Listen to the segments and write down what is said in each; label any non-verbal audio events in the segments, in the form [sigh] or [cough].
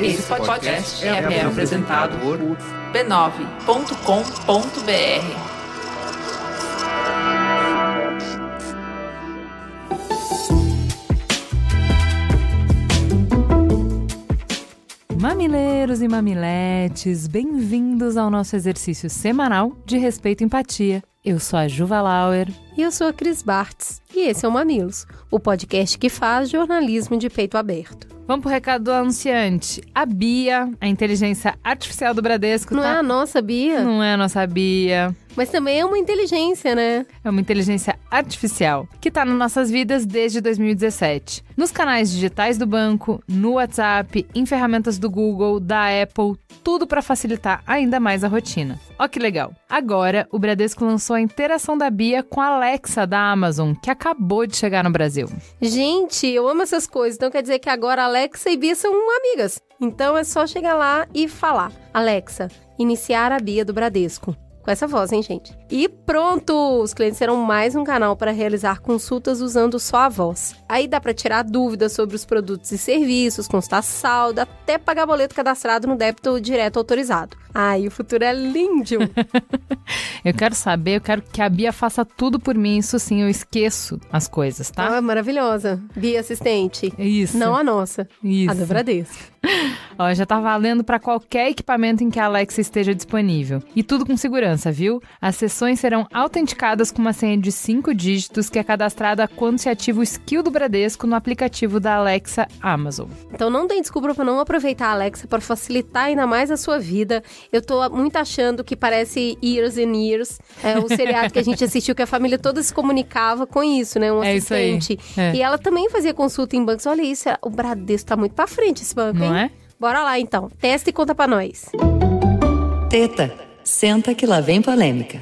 Esse podcast é, é, apresentado por b9.com.br. Mamileiros e mamiletes, bem-vindos ao nosso exercício semanal de respeito e empatia eu sou a Juva Lauer. E eu sou a Cris Bartz. E esse é o Mamilos, o podcast que faz jornalismo de peito aberto. Vamos pro recado do anunciante. A Bia, a inteligência artificial do Bradesco. Não tá... é a nossa Bia? Não é a nossa Bia. Mas também é uma inteligência, né? É uma inteligência artificial que tá nas nossas vidas desde 2017. Nos canais digitais do banco, no WhatsApp, em ferramentas do Google, da Apple, tudo para facilitar ainda mais a rotina. Ó que legal. Agora, o Bradesco lançou a interação da Bia com a Alexa da Amazon, que acabou de chegar no Brasil. Gente, eu amo essas coisas, então quer dizer que agora Alexa e Bia são amigas. Então é só chegar lá e falar: Alexa, iniciar a Bia do Bradesco. Com essa voz, hein, gente? E pronto! Os clientes serão mais um canal para realizar consultas usando só a voz. Aí dá para tirar dúvidas sobre os produtos e serviços, constar saldo, até pagar boleto cadastrado no débito direto autorizado. Ai, o futuro é lindo! [laughs] eu quero saber, eu quero que a Bia faça tudo por mim, isso sim, eu esqueço as coisas, tá? Ah, maravilhosa. Bia assistente. Isso. Não a nossa. Isso. A do Bradesco. [laughs] Ó, já tá valendo para qualquer equipamento em que a Alexa esteja disponível. E tudo com segurança, viu? Acessar transações serão autenticadas com uma senha de cinco dígitos que é cadastrada quando se ativa o skill do Bradesco no aplicativo da Alexa Amazon. Então não tem desculpa para não aproveitar a Alexa para facilitar ainda mais a sua vida. Eu estou muito achando que parece Years and Years, é, o seriado que a gente assistiu, que a família toda se comunicava com isso, né? Um é assistente. É. E ela também fazia consulta em bancos. Olha isso, o Bradesco está muito para frente esse banco, não hein? É? Bora lá então. Testa e conta para nós. Teta Senta que lá vem polêmica.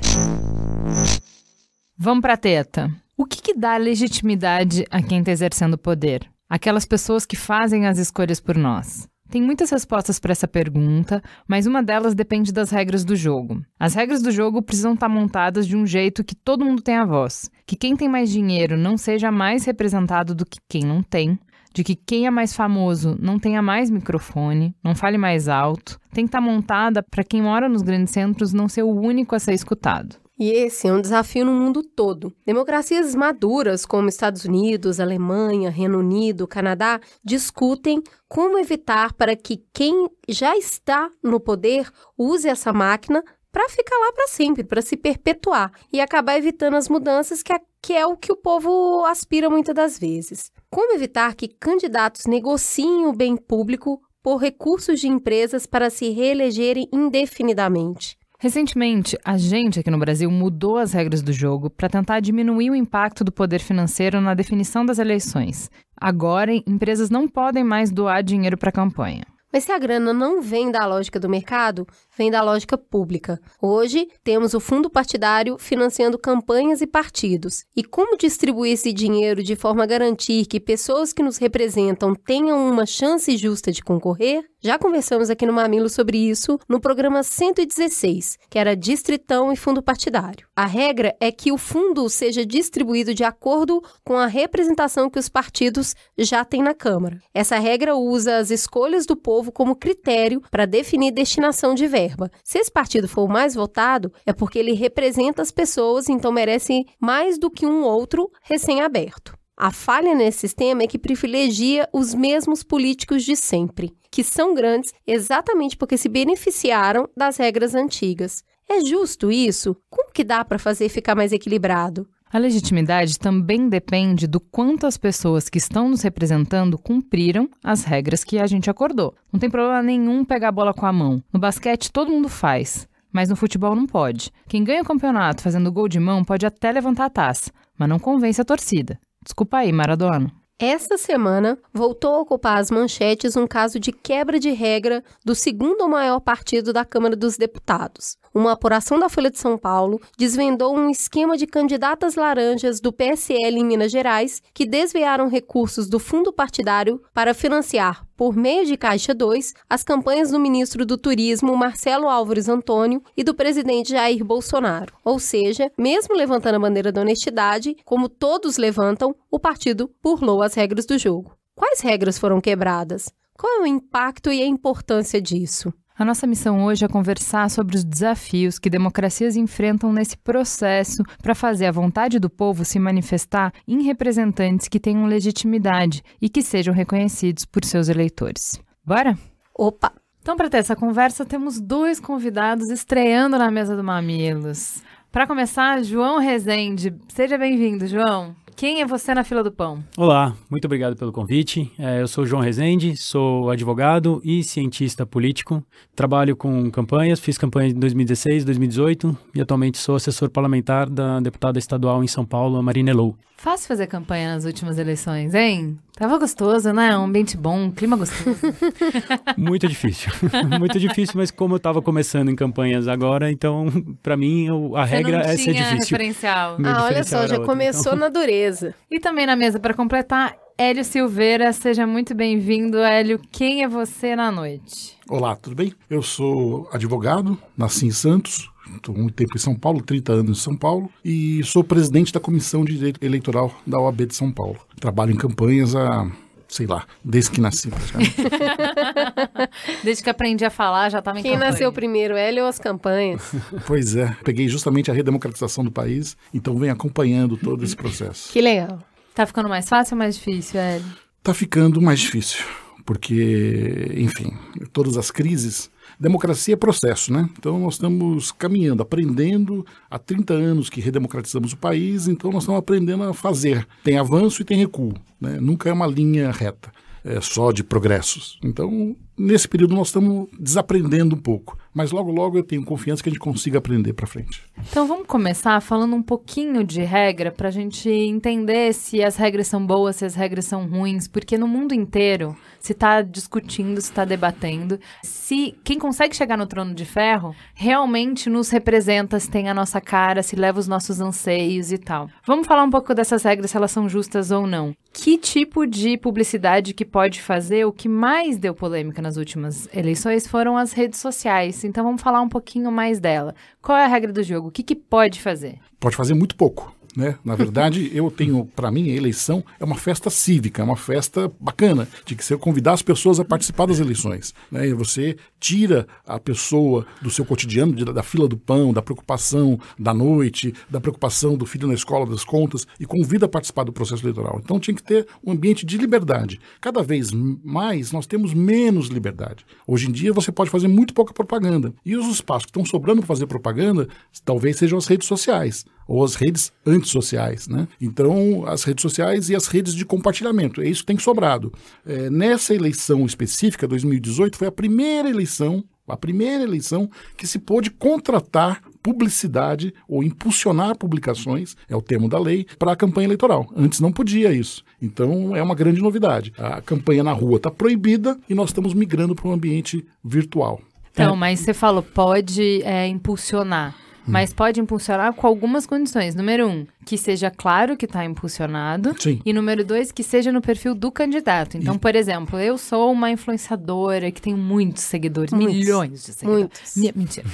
Vamos para teta. O que, que dá legitimidade a quem está exercendo o poder? Aquelas pessoas que fazem as escolhas por nós. Tem muitas respostas para essa pergunta, mas uma delas depende das regras do jogo. As regras do jogo precisam estar tá montadas de um jeito que todo mundo tenha voz, que quem tem mais dinheiro não seja mais representado do que quem não tem, de que quem é mais famoso não tenha mais microfone, não fale mais alto, tem que estar tá montada para quem mora nos grandes centros não ser o único a ser escutado. E esse é um desafio no mundo todo. Democracias maduras como Estados Unidos, Alemanha, Reino Unido, Canadá discutem como evitar para que quem já está no poder use essa máquina para ficar lá para sempre, para se perpetuar e acabar evitando as mudanças que, que é o que o povo aspira muitas das vezes. Como evitar que candidatos negociem o bem público por recursos de empresas para se reelegerem indefinidamente? Recentemente, a gente aqui no Brasil mudou as regras do jogo para tentar diminuir o impacto do poder financeiro na definição das eleições. Agora, empresas não podem mais doar dinheiro para a campanha. Mas se a grana não vem da lógica do mercado, vem da lógica pública. Hoje, temos o fundo partidário financiando campanhas e partidos. E como distribuir esse dinheiro de forma a garantir que pessoas que nos representam tenham uma chance justa de concorrer? Já conversamos aqui no Mamilo sobre isso no programa 116, que era distritão e fundo partidário. A regra é que o fundo seja distribuído de acordo com a representação que os partidos já têm na Câmara. Essa regra usa as escolhas do povo como critério para definir destinação de verba. Se esse partido for o mais votado, é porque ele representa as pessoas, então merece mais do que um outro recém-aberto. A falha nesse sistema é que privilegia os mesmos políticos de sempre, que são grandes exatamente porque se beneficiaram das regras antigas. É justo isso? Como que dá para fazer ficar mais equilibrado? A legitimidade também depende do quanto as pessoas que estão nos representando cumpriram as regras que a gente acordou. Não tem problema nenhum pegar a bola com a mão. No basquete todo mundo faz, mas no futebol não pode. Quem ganha o campeonato fazendo gol de mão pode até levantar a taça, mas não convence a torcida. Desculpa aí, Maradona. Essa semana, voltou a ocupar as manchetes um caso de quebra de regra do segundo maior partido da Câmara dos Deputados. Uma apuração da Folha de São Paulo desvendou um esquema de candidatas laranjas do PSL em Minas Gerais que desviaram recursos do fundo partidário para financiar, por meio de Caixa 2, as campanhas do ministro do Turismo, Marcelo Álvares Antônio, e do presidente Jair Bolsonaro. Ou seja, mesmo levantando a bandeira da honestidade, como todos levantam, o partido burlou as regras do jogo. Quais regras foram quebradas? Qual é o impacto e a importância disso? A nossa missão hoje é conversar sobre os desafios que democracias enfrentam nesse processo para fazer a vontade do povo se manifestar em representantes que tenham legitimidade e que sejam reconhecidos por seus eleitores. Bora? Opa! Então, para ter essa conversa, temos dois convidados estreando na mesa do Mamilos. Para começar, João Rezende. Seja bem-vindo, João. Quem é você na fila do pão? Olá, muito obrigado pelo convite. É, eu sou João Rezende, sou advogado e cientista político. Trabalho com campanhas, fiz campanha em 2016, 2018 e atualmente sou assessor parlamentar da deputada estadual em São Paulo, Marina Elou. Fácil fazer campanha nas últimas eleições, hein? Tava gostoso, né? Um ambiente bom, um clima gostoso. [laughs] Muito difícil. [laughs] Muito difícil, mas como eu tava começando em campanhas agora, então, [laughs] para mim, eu, a Você regra é ser difícil. referencial. ah, diferencial olha só, já outro, começou então. na dureza. E também na mesa, para completar, Hélio Silveira, seja muito bem-vindo. Hélio, quem é você na noite? Olá, tudo bem? Eu sou advogado, nasci em Santos, estou muito tempo em São Paulo, 30 anos em São Paulo, e sou presidente da Comissão de Direito Eleitoral da OAB de São Paulo trabalho em campanhas há sei lá, desde que nasci. [laughs] desde que aprendi a falar, já estava em Quem campanha. nasceu primeiro, Hélio ou as campanhas? [laughs] pois é, peguei justamente a redemocratização do país, então venho acompanhando todo esse processo. Que legal. Tá ficando mais fácil ou mais difícil, Hélio? Tá ficando mais difícil, porque, enfim, todas as crises Democracia é processo, né? Então nós estamos caminhando, aprendendo. Há 30 anos que redemocratizamos o país, então nós estamos aprendendo a fazer. Tem avanço e tem recuo, né? Nunca é uma linha reta, é só de progressos. Então, nesse período nós estamos desaprendendo um pouco. Mas logo, logo eu tenho confiança que a gente consiga aprender para frente. Então vamos começar falando um pouquinho de regra para a gente entender se as regras são boas, se as regras são ruins, porque no mundo inteiro se está discutindo, se está debatendo, se quem consegue chegar no trono de ferro realmente nos representa, se tem a nossa cara, se leva os nossos anseios e tal. Vamos falar um pouco dessas regras, se elas são justas ou não. Que tipo de publicidade que pode fazer? O que mais deu polêmica nas últimas eleições foram as redes sociais então vamos falar um pouquinho mais dela. Qual é a regra do jogo? O que, que pode fazer? Pode fazer muito pouco. Né? Na verdade, [laughs] eu tenho, para mim, a eleição é uma festa cívica, é uma festa bacana, de que você convidar as pessoas a participar das eleições. Né? E você tira a pessoa do seu cotidiano, da fila do pão, da preocupação da noite, da preocupação do filho na escola, das contas, e convida a participar do processo eleitoral. Então tinha que ter um ambiente de liberdade. Cada vez mais nós temos menos liberdade. Hoje em dia você pode fazer muito pouca propaganda. E os espaços que estão sobrando para fazer propaganda talvez sejam as redes sociais ou as redes antissociais, né? Então, as redes sociais e as redes de compartilhamento, é isso que tem sobrado. É, nessa eleição específica, 2018, foi a primeira eleição, a primeira eleição que se pôde contratar publicidade ou impulsionar publicações, é o termo da lei, para a campanha eleitoral. Antes não podia isso. Então é uma grande novidade. A campanha na rua está proibida e nós estamos migrando para um ambiente virtual. Então, é. mas você falou, pode é, impulsionar mas pode impulsionar com algumas condições. Número um, que seja claro que está impulsionado. Sim. E número dois, que seja no perfil do candidato. Então, e... por exemplo, eu sou uma influenciadora que tem muitos seguidores, muitos. milhões de seguidores. Muitos. Mentira.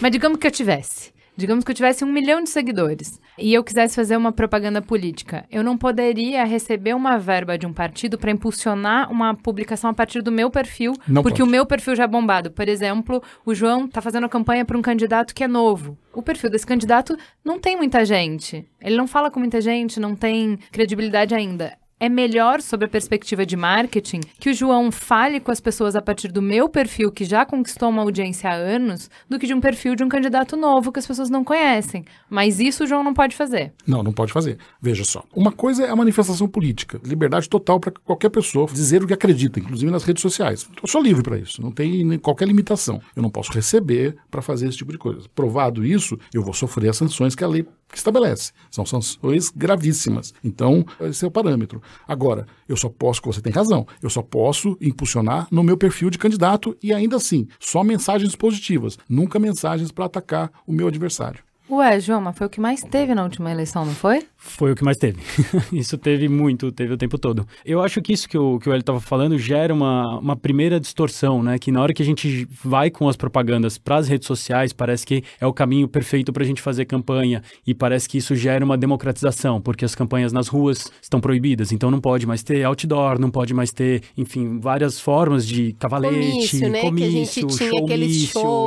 mas digamos que eu tivesse. Digamos que eu tivesse um milhão de seguidores e eu quisesse fazer uma propaganda política. Eu não poderia receber uma verba de um partido para impulsionar uma publicação a partir do meu perfil, não porque pode. o meu perfil já é bombado. Por exemplo, o João está fazendo campanha para um candidato que é novo. O perfil desse candidato não tem muita gente. Ele não fala com muita gente, não tem credibilidade ainda é melhor, sob a perspectiva de marketing, que o João fale com as pessoas a partir do meu perfil, que já conquistou uma audiência há anos, do que de um perfil de um candidato novo que as pessoas não conhecem. Mas isso o João não pode fazer. Não, não pode fazer. Veja só. Uma coisa é a manifestação política, liberdade total para qualquer pessoa dizer o que acredita, inclusive nas redes sociais. Eu sou livre para isso, não tem qualquer limitação. Eu não posso receber para fazer esse tipo de coisa. Provado isso, eu vou sofrer as sanções que a lei que estabelece. São sanções gravíssimas. Então, esse é o parâmetro. Agora, eu só posso, você tem razão, eu só posso impulsionar no meu perfil de candidato e ainda assim, só mensagens positivas, nunca mensagens para atacar o meu adversário. Ué, Joma, foi o que mais teve na última eleição, não foi? Foi o que mais teve. [laughs] isso teve muito, teve o tempo todo. Eu acho que isso que o, que ele Hélio estava falando gera uma, uma primeira distorção, né? Que na hora que a gente vai com as propagandas para as redes sociais, parece que é o caminho perfeito para a gente fazer campanha. E parece que isso gera uma democratização, porque as campanhas nas ruas estão proibidas. Então não pode mais ter outdoor, não pode mais ter, enfim, várias formas de cavalete, comício, né? showmício,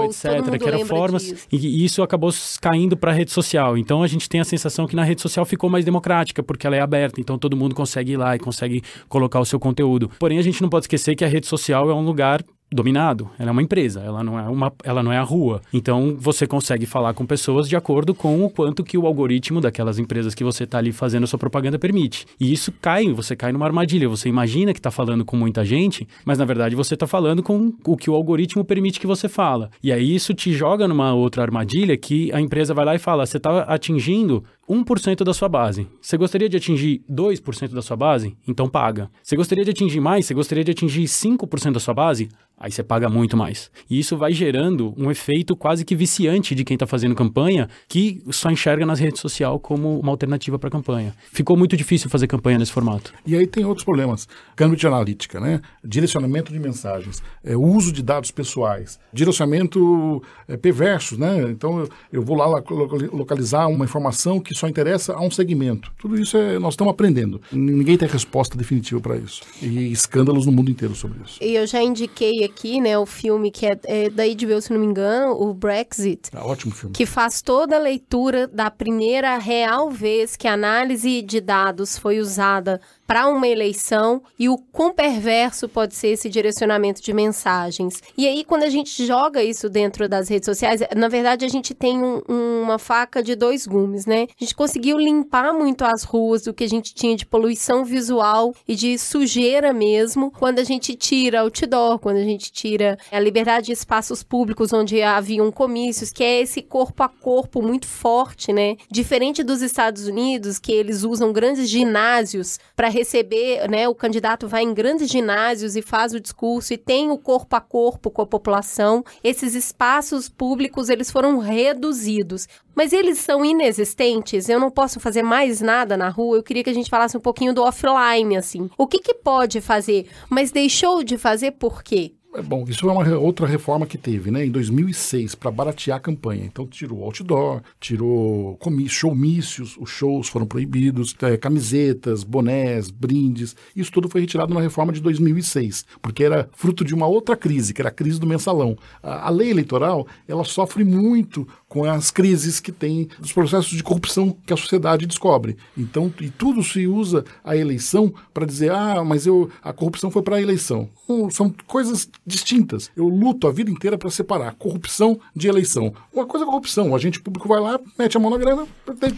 etc. Que eram formas. Disso. e isso acabou caindo para a rede social. Então a gente tem a sensação que na rede social ficou mais democrática, porque ela é aberta, então todo mundo consegue ir lá e consegue colocar o seu conteúdo. Porém, a gente não pode esquecer que a rede social é um lugar dominado. Ela é uma empresa, ela não é, uma, ela não é a rua. Então, você consegue falar com pessoas de acordo com o quanto que o algoritmo daquelas empresas que você está ali fazendo a sua propaganda permite. E isso cai, você cai numa armadilha. Você imagina que está falando com muita gente, mas na verdade você está falando com o que o algoritmo permite que você fala. E aí isso te joga numa outra armadilha que a empresa vai lá e fala, você está atingindo 1% da sua base. Você gostaria de atingir 2% da sua base? Então paga. Você gostaria de atingir mais? Você gostaria de atingir 5% da sua base? Aí você paga muito mais. E isso vai gerando um efeito quase que viciante de quem está fazendo campanha, que só enxerga nas redes sociais como uma alternativa para campanha. Ficou muito difícil fazer campanha nesse formato. E aí tem outros problemas. Cambridge Analytica, né? Direcionamento de mensagens, é, uso de dados pessoais, direcionamento é, perverso, né? Então eu, eu vou lá localizar uma informação que só interessa a um segmento. Tudo isso é, nós estamos aprendendo. Ninguém tem resposta definitiva para isso. E escândalos no mundo inteiro sobre isso. E eu já indiquei aqui, né, o filme que é, é da HBO, se não me engano, o Brexit. É ótimo filme. Que faz toda a leitura da primeira real vez que a análise de dados foi usada para uma eleição e o quão perverso pode ser esse direcionamento de mensagens. E aí, quando a gente joga isso dentro das redes sociais, é, na verdade a gente tem um, uma faca de dois gumes, né? A gente conseguiu limpar muito as ruas do que a gente tinha de poluição visual e de sujeira mesmo, quando a gente tira outdoor, quando a gente tira é, a liberdade de espaços públicos onde haviam comícios, que é esse corpo a corpo muito forte, né? Diferente dos Estados Unidos, que eles usam grandes ginásios para receber, né, o candidato vai em grandes ginásios e faz o discurso e tem o corpo a corpo com a população. Esses espaços públicos, eles foram reduzidos. Mas eles são inexistentes? Eu não posso fazer mais nada na rua? Eu queria que a gente falasse um pouquinho do offline, assim. O que, que pode fazer, mas deixou de fazer por quê? É bom, isso é uma outra reforma que teve, né? Em 2006, para baratear a campanha. Então tirou outdoor, tirou showmícios, os shows foram proibidos, é, camisetas, bonés, brindes. Isso tudo foi retirado na reforma de 2006, porque era fruto de uma outra crise, que era a crise do mensalão. A, a lei eleitoral, ela sofre muito com as crises que tem, os processos de corrupção que a sociedade descobre. Então, e tudo se usa a eleição para dizer, ah, mas eu, a corrupção foi para a eleição. são coisas distintas. Eu luto a vida inteira para separar corrupção de eleição. Uma coisa é corrupção, o agente público vai lá, mete a mão na grana,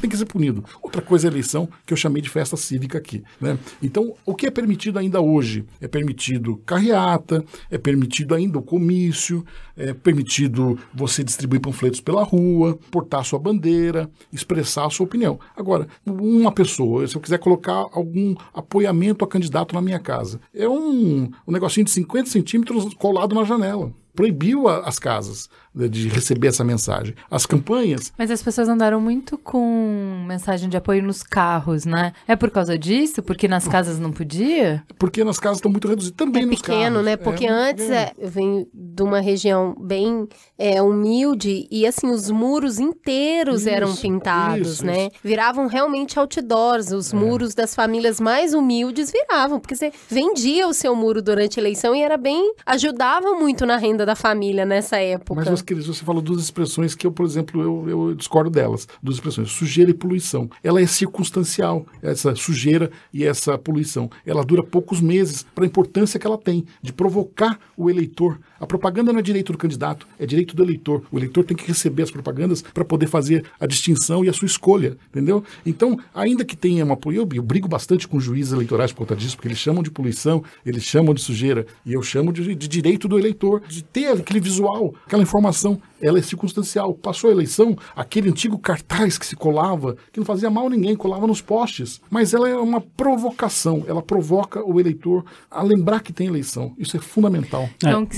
tem, que ser punido. Outra coisa é eleição, que eu chamei de festa cívica aqui. Né? Então, o que é permitido ainda hoje? É permitido carreata, é permitido ainda o comício, é permitido você distribuir panfletos pela rua, portar sua bandeira, expressar a sua opinião. Agora, uma pessoa, se eu quiser colocar algum apoiamento a candidato na minha casa, é um, um negocinho de 50 centímetros colado na janela. Proibiu a, as casas de receber essa mensagem. As campanhas. Mas as pessoas andaram muito com mensagem de apoio nos carros, né? É por causa disso? Porque nas casas não podia? Porque nas casas estão muito reduzidas. Também é nos pequeno, carros. né? É, porque é, antes é. eu venho de uma região bem é, humilde e assim os muros inteiros isso, eram pintados, isso, né? Isso. Viravam realmente outdoors. Os é. muros das famílias mais humildes viravam, porque você vendia o seu muro durante a eleição e era bem ajudava muito na renda da família nessa época. Mas que eles você fala duas expressões que eu, por exemplo, eu, eu discordo delas, duas expressões, sujeira e poluição. Ela é circunstancial, essa sujeira e essa poluição. Ela dura poucos meses para a importância que ela tem de provocar o eleitor a propaganda não é direito do candidato, é direito do eleitor. O eleitor tem que receber as propagandas para poder fazer a distinção e a sua escolha, entendeu? Então, ainda que tenha uma. Eu, eu brigo bastante com juízes eleitorais por conta disso, porque eles chamam de poluição, eles chamam de sujeira, e eu chamo de, de direito do eleitor de ter aquele visual, aquela informação ela é circunstancial. Passou a eleição, aquele antigo cartaz que se colava, que não fazia mal a ninguém, colava nos postes. Mas ela é uma provocação, ela provoca o eleitor a lembrar que tem eleição. Isso é fundamental. É, então, o que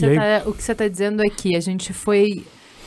você está tá dizendo é que a gente foi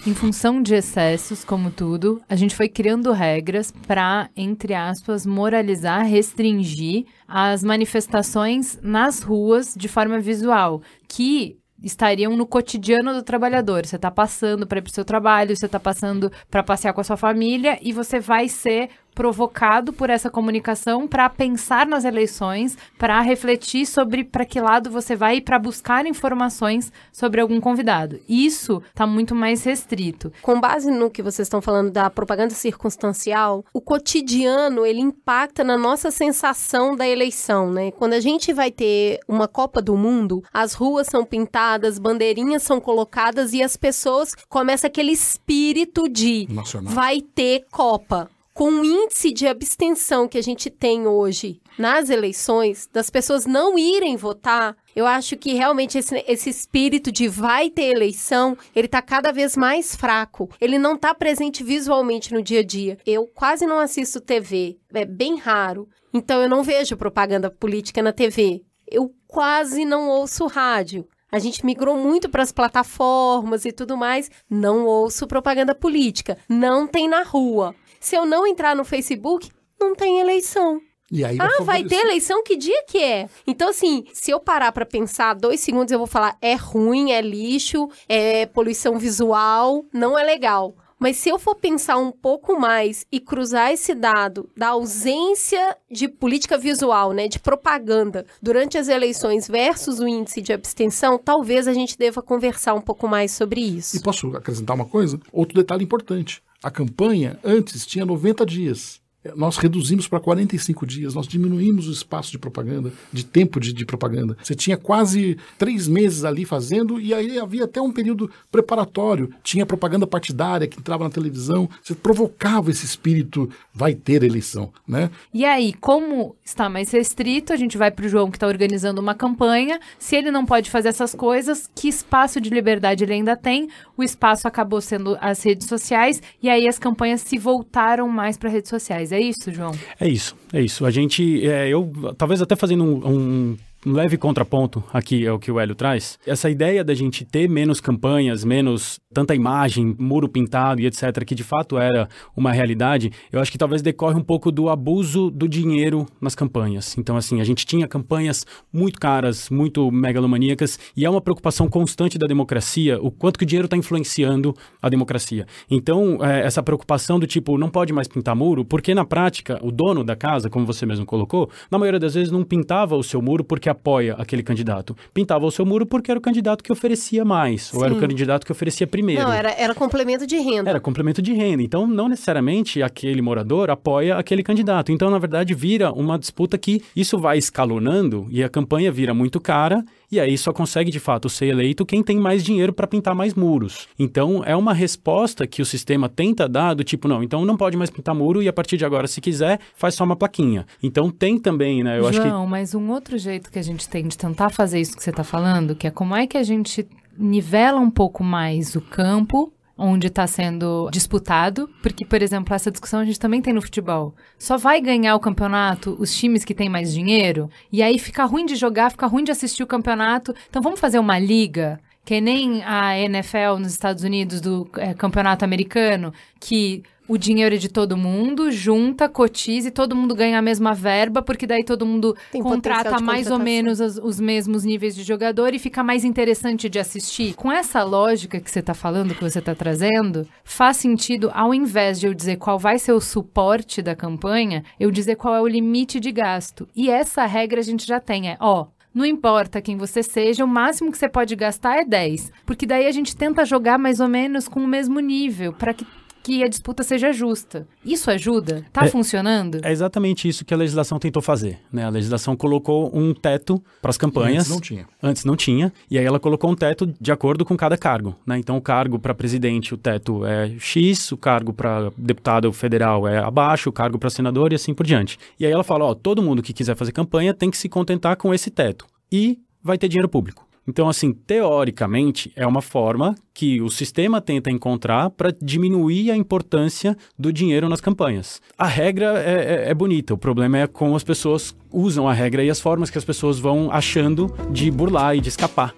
em função de excessos, como tudo, a gente foi criando regras para, entre aspas, moralizar, restringir as manifestações nas ruas de forma visual, que estariam no cotidiano do trabalhador. Você está passando para ir para o seu trabalho, você está passando para passear com a sua família e você vai ser provocado por essa comunicação para pensar nas eleições, para refletir sobre para que lado você vai e para buscar informações sobre algum convidado. Isso está muito mais restrito. Com base no que vocês estão falando da propaganda circunstancial, o cotidiano ele impacta na nossa sensação da eleição, né? Quando a gente vai ter uma Copa do Mundo, as ruas são pintadas, bandeirinhas são colocadas e as pessoas começa aquele espírito de Nacional. vai ter Copa com o índice de abstenção que a gente tem hoje nas eleições, das pessoas não irem votar, eu acho que realmente esse, esse espírito de vai ter eleição, ele tá cada vez mais fraco. Ele não tá presente visualmente no dia a dia. Eu quase não assisto TV, é bem raro. Então eu não vejo propaganda política na TV. Eu quase não ouço rádio. A gente migrou muito para as plataformas e tudo mais. Não ouço propaganda política. Não tem na rua. Se eu não entrar no Facebook, não tem eleição. E aí é ah, vai ter eleição? Que dia que é? Então, assim, se eu parar para pensar dois segundos, eu vou falar: é ruim, é lixo, é poluição visual, não é legal. Mas se eu for pensar um pouco mais e cruzar esse dado da ausência de política visual, né, de propaganda durante as eleições versus o índice de abstenção, talvez a gente deva conversar um pouco mais sobre isso. E posso acrescentar uma coisa? Outro detalhe importante. A campanha antes tinha 90 dias nós reduzimos para 45 dias, nós diminuímos o espaço de propaganda, de tempo de, de, propaganda. Você tinha quase três meses ali fazendo, e aí havia até um período preparatório. Tinha propaganda partidária que entrava na televisão, você provocava esse espírito, vai ter eleição, né? E aí, como está mais restrito, a gente vai para o João que está organizando uma campanha. Se ele não pode fazer essas coisas, que espaço de liberdade ele ainda tem? O espaço acabou sendo as redes sociais, e aí as campanhas se voltaram mais para redes sociais. É é isso, João? É isso, é isso. A gente, é, eu, talvez até fazendo um, um um leve contraponto aqui é o que o Hélio traz. Essa ideia da gente ter menos campanhas, menos tanta imagem, muro pintado e etc, que de fato era uma realidade, eu acho que talvez decorre um pouco do abuso do dinheiro nas campanhas. Então assim, a gente tinha campanhas muito caras, muito megalomaníacas e é uma preocupação constante da democracia, o quanto que o dinheiro está influenciando a democracia. Então, é, essa preocupação do tipo, não pode mais pintar muro, porque na prática o dono da casa, como você mesmo colocou, na maioria das vezes não pintava o seu muro porque a apoia aquele candidato. Pintava o seu muro porque era o candidato que oferecia mais, Sim. ou era o candidato que oferecia primeiro. Não, era, era complemento de renda. Era complemento de renda. Então, não necessariamente aquele morador apoia aquele candidato. Então, na verdade, vira uma disputa que isso vai escalonando e a campanha vira muito cara e aí só consegue de fato ser eleito quem tem mais dinheiro para pintar mais muros. Então é uma resposta que o sistema tenta dar do tipo, não, então não pode mais pintar muro e a partir de agora, se quiser, faz só uma plaquinha. Então tem também, né? Eu João, acho que... mas um outro jeito que a gente tem de tentar fazer isso que você está falando, que é como é que a gente nivela um pouco mais o campo onde está sendo disputado, porque, por exemplo, essa discussão a gente também tem no futebol. Só vai ganhar o campeonato os times que têm mais dinheiro, e aí fica ruim de jogar, fica ruim de assistir o campeonato. Então vamos fazer uma liga que nem a NFL nos Estados Unidos do é, campeonato americano, que o dinheiro é de todo mundo, junta, cotiza e todo mundo ganha a mesma verba, porque daí todo mundo Tem contrata mais ou menos os mesmos níveis de jogador e fica mais interessante de assistir. Com essa lógica que você está falando, que você está trazendo, faz sentido, ao invés de eu dizer qual vai ser o suporte da campanha, eu dizer qual é o limite de gasto. E essa regra a gente já tem, é, ó, não importa quem você seja, o máximo que você pode gastar é 10, porque daí a gente tenta jogar mais ou menos com o mesmo nível, para que que a disputa seja justa. Isso ajuda? Está é, funcionando? É exatamente isso que a legislação tentou fazer. Né? A legislação colocou um teto para as campanhas. Antes não tinha. Antes não tinha. E aí ela colocou um teto de acordo com cada cargo. Né? Então, o cargo para presidente, o teto é X, o cargo para deputado federal é abaixo, o cargo para senador e assim por diante. E aí ela fala: ó, todo mundo que quiser fazer campanha tem que se contentar com esse teto. E vai ter dinheiro público. Então, assim, teoricamente, é uma forma que o sistema tenta encontrar para diminuir a importância do dinheiro nas campanhas. A regra é, é, é bonita, o problema é como as pessoas usam a regra e as formas que as pessoas vão achando de burlar e de escapar.